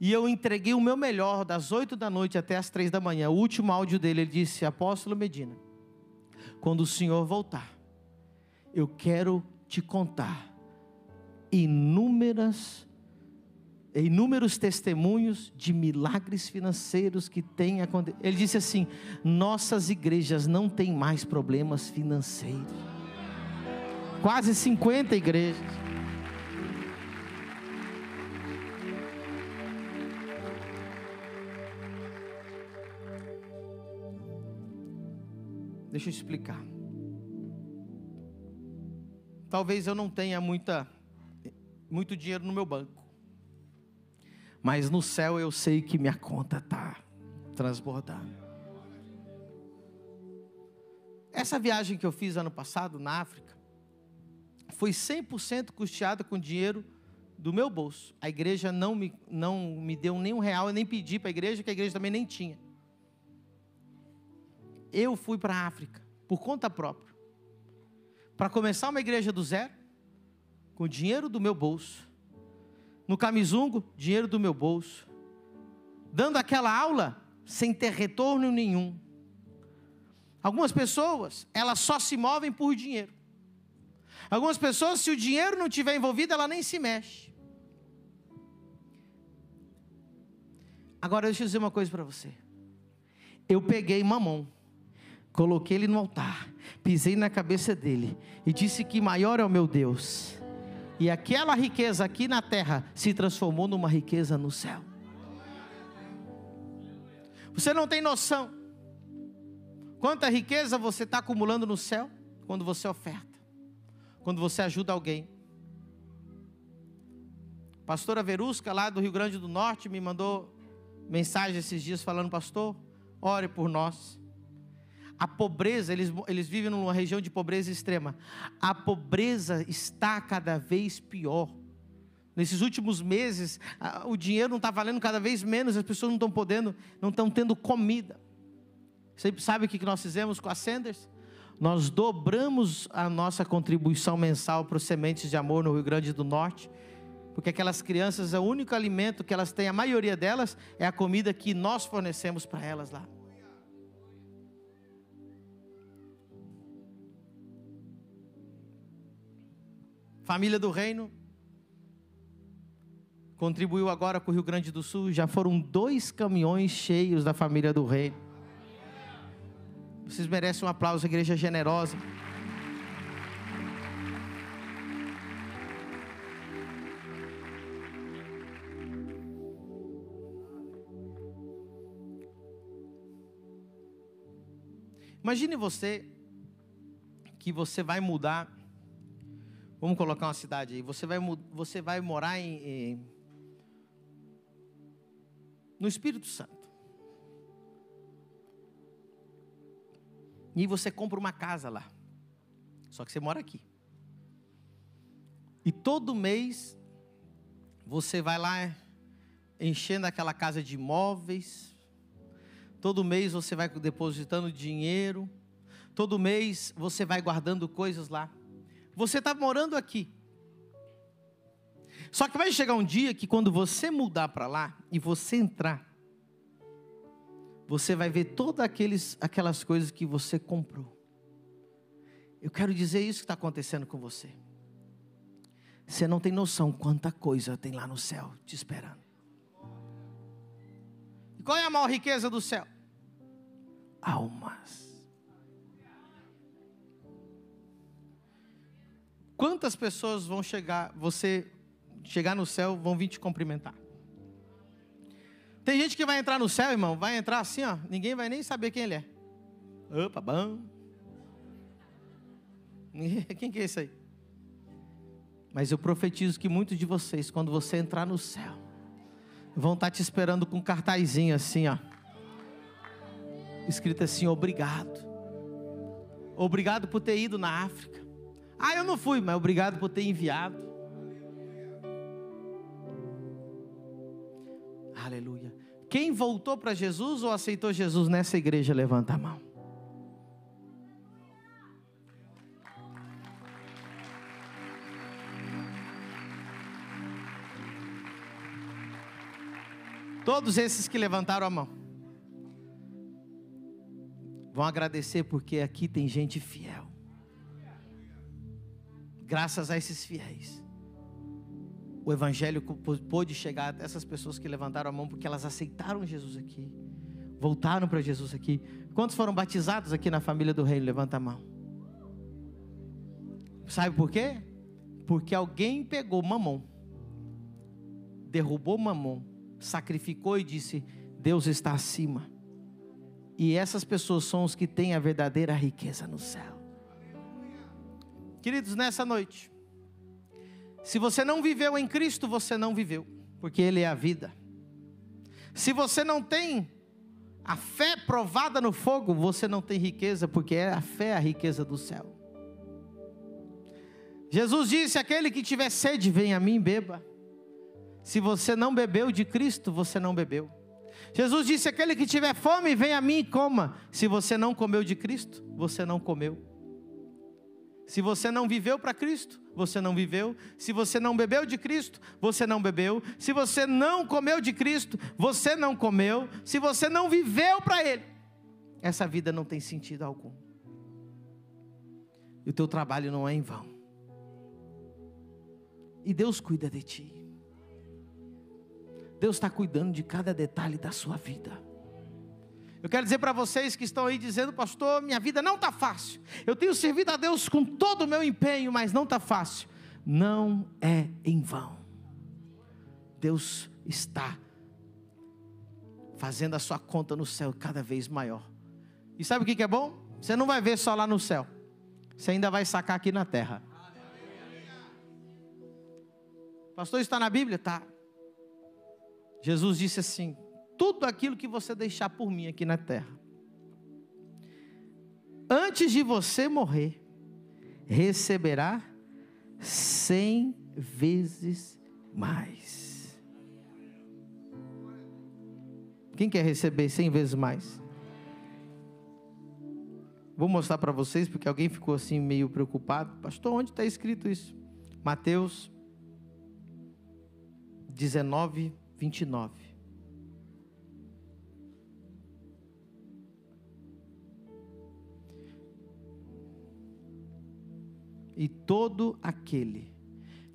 Speaker 1: E eu entreguei o meu melhor, das 8 da noite até as 3 da manhã. O último áudio dele, ele disse: Apóstolo Medina, quando o Senhor voltar, eu quero te contar inúmeras inúmeros testemunhos de milagres financeiros que têm acontecido. Ele disse assim: nossas igrejas não têm mais problemas financeiros. Quase 50 igrejas. Deixa eu explicar. Talvez eu não tenha muita, muito dinheiro no meu banco mas no céu eu sei que minha conta está transbordando. Essa viagem que eu fiz ano passado na África foi 100% custeada com dinheiro do meu bolso. A igreja não me, não me deu nem um real, eu nem pedi para a igreja, que a igreja também nem tinha. Eu fui para a África, por conta própria, para começar uma igreja do zero, com o dinheiro do meu bolso, no camisungo, dinheiro do meu bolso, dando aquela aula sem ter retorno nenhum. Algumas pessoas, elas só se movem por dinheiro. Algumas pessoas, se o dinheiro não tiver envolvido, ela nem se mexe. Agora deixa eu dizer uma coisa para você. Eu peguei mamão, coloquei ele no altar, pisei na cabeça dele e disse que maior é o meu Deus e aquela riqueza aqui na terra se transformou numa riqueza no céu. Você não tem noção quanta riqueza você está acumulando no céu quando você oferta, quando você ajuda alguém. Pastora Verusca, lá do Rio Grande do Norte, me mandou mensagem esses dias falando: Pastor, ore por nós. A pobreza, eles, eles vivem numa região de pobreza extrema. A pobreza está cada vez pior. Nesses últimos meses, o dinheiro não está valendo cada vez menos, as pessoas não estão podendo, não estão tendo comida. Você sabe o que nós fizemos com a Sanders? Nós dobramos a nossa contribuição mensal para os Sementes de Amor no Rio Grande do Norte, porque aquelas crianças, o único alimento que elas têm, a maioria delas, é a comida que nós fornecemos para elas lá. Família do Reino contribuiu agora com o Rio Grande do Sul. Já foram dois caminhões cheios da família do Reino. Vocês merecem um aplauso, igreja é generosa. Imagine você que você vai mudar Vamos colocar uma cidade aí. Você vai, você vai morar em, em, no Espírito Santo. E você compra uma casa lá. Só que você mora aqui. E todo mês você vai lá enchendo aquela casa de imóveis. Todo mês você vai depositando dinheiro. Todo mês você vai guardando coisas lá. Você está morando aqui. Só que vai chegar um dia que quando você mudar para lá e você entrar, você vai ver todas aqueles, aquelas coisas que você comprou. Eu quero dizer isso que está acontecendo com você. Você não tem noção quanta coisa tem lá no céu te esperando. E qual é a maior riqueza do céu? Almas. Quantas pessoas vão chegar, você chegar no céu, vão vir te cumprimentar? Tem gente que vai entrar no céu, irmão, vai entrar assim, ó, ninguém vai nem saber quem ele é. Opa, bom. Quem que é isso aí? Mas eu profetizo que muitos de vocês, quando você entrar no céu, vão estar te esperando com um cartazinho assim, ó. Escrito assim, obrigado. Obrigado por ter ido na África. Ah, eu não fui, mas obrigado por ter enviado. Aleluia. Quem voltou para Jesus ou aceitou Jesus nessa igreja, levanta a mão. Todos esses que levantaram a mão vão agradecer porque aqui tem gente fiel graças a esses fiéis, o Evangelho pôde chegar até essas pessoas que levantaram a mão porque elas aceitaram Jesus aqui, voltaram para Jesus aqui. Quantos foram batizados aqui na família do Rei? Levanta a mão. Sabe por quê? Porque alguém pegou mamão, derrubou mamão, sacrificou e disse: Deus está acima. E essas pessoas são os que têm a verdadeira riqueza no céu. Queridos, nessa noite, se você não viveu em Cristo, você não viveu, porque Ele é a vida. Se você não tem a fé provada no fogo, você não tem riqueza, porque é a fé a riqueza do céu. Jesus disse: Aquele que tiver sede, vem a mim, e beba. Se você não bebeu de Cristo, você não bebeu. Jesus disse: Aquele que tiver fome, vem a mim e coma. Se você não comeu de Cristo, você não comeu. Se você não viveu para Cristo, você não viveu. Se você não bebeu de Cristo, você não bebeu. Se você não comeu de Cristo, você não comeu. Se você não viveu para Ele, essa vida não tem sentido algum. E o teu trabalho não é em vão. E Deus cuida de ti. Deus está cuidando de cada detalhe da sua vida. Eu quero dizer para vocês que estão aí dizendo, pastor, minha vida não está fácil. Eu tenho servido a Deus com todo o meu empenho, mas não está fácil. Não é em vão. Deus está fazendo a sua conta no céu cada vez maior. E sabe o que é bom? Você não vai ver só lá no céu, você ainda vai sacar aqui na terra. Pastor, está na Bíblia? Tá. Jesus disse assim: tudo aquilo que você deixar por mim aqui na terra. Antes de você morrer, receberá cem vezes mais. Quem quer receber cem vezes mais? Vou mostrar para vocês, porque alguém ficou assim meio preocupado. Pastor, onde está escrito isso? Mateus 19, 29. E todo aquele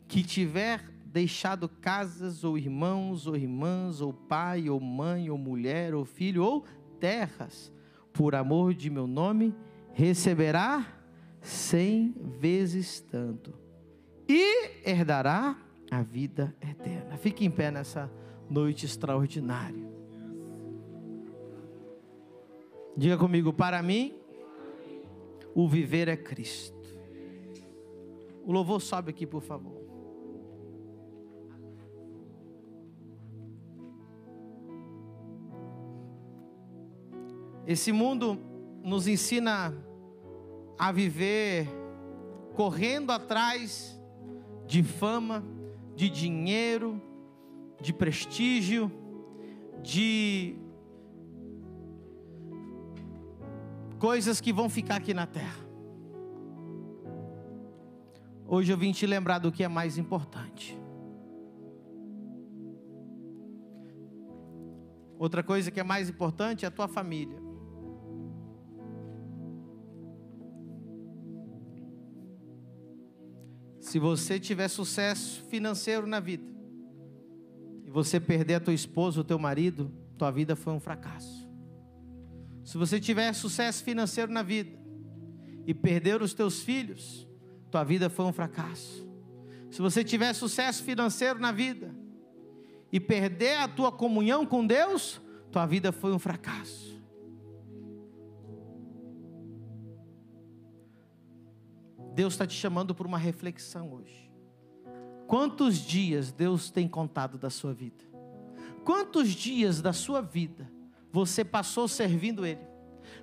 Speaker 1: que tiver deixado casas, ou irmãos, ou irmãs, ou pai, ou mãe, ou mulher, ou filho, ou terras, por amor de meu nome, receberá cem vezes tanto e herdará a vida eterna. Fique em pé nessa noite extraordinária. Diga comigo, para mim, o viver é Cristo o louvor sobe aqui, por favor. Esse mundo nos ensina a viver correndo atrás de fama, de dinheiro, de prestígio, de coisas que vão ficar aqui na terra. Hoje eu vim te lembrar do que é mais importante. Outra coisa que é mais importante é a tua família. Se você tiver sucesso financeiro na vida e você perder a tua esposa, o teu marido, tua vida foi um fracasso. Se você tiver sucesso financeiro na vida e perder os teus filhos, tua vida foi um fracasso. Se você tiver sucesso financeiro na vida e perder a tua comunhão com Deus, tua vida foi um fracasso. Deus está te chamando por uma reflexão hoje. Quantos dias Deus tem contado da sua vida? Quantos dias da sua vida você passou servindo Ele?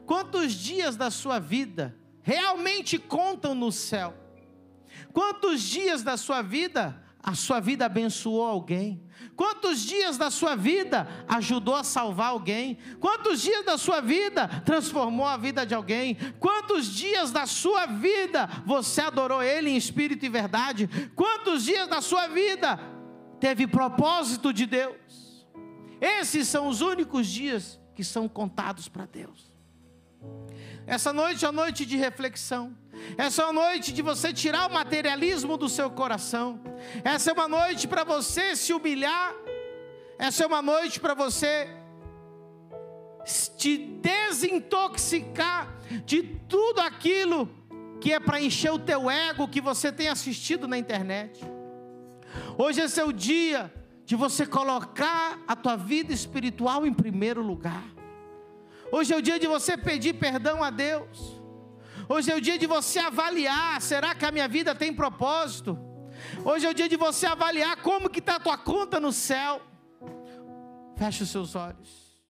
Speaker 1: Quantos dias da sua vida realmente contam no céu? Quantos dias da sua vida a sua vida abençoou alguém? Quantos dias da sua vida ajudou a salvar alguém? Quantos dias da sua vida transformou a vida de alguém? Quantos dias da sua vida você adorou Ele em espírito e verdade? Quantos dias da sua vida teve propósito de Deus? Esses são os únicos dias que são contados para Deus. Essa noite é uma noite de reflexão. Essa é uma noite de você tirar o materialismo do seu coração. Essa é uma noite para você se humilhar. Essa é uma noite para você te desintoxicar de tudo aquilo que é para encher o teu ego que você tem assistido na internet. Hoje é seu dia de você colocar a tua vida espiritual em primeiro lugar. Hoje é o dia de você pedir perdão a Deus. Hoje é o dia de você avaliar, será que a minha vida tem propósito? Hoje é o dia de você avaliar como que está a tua conta no céu. Feche os seus olhos.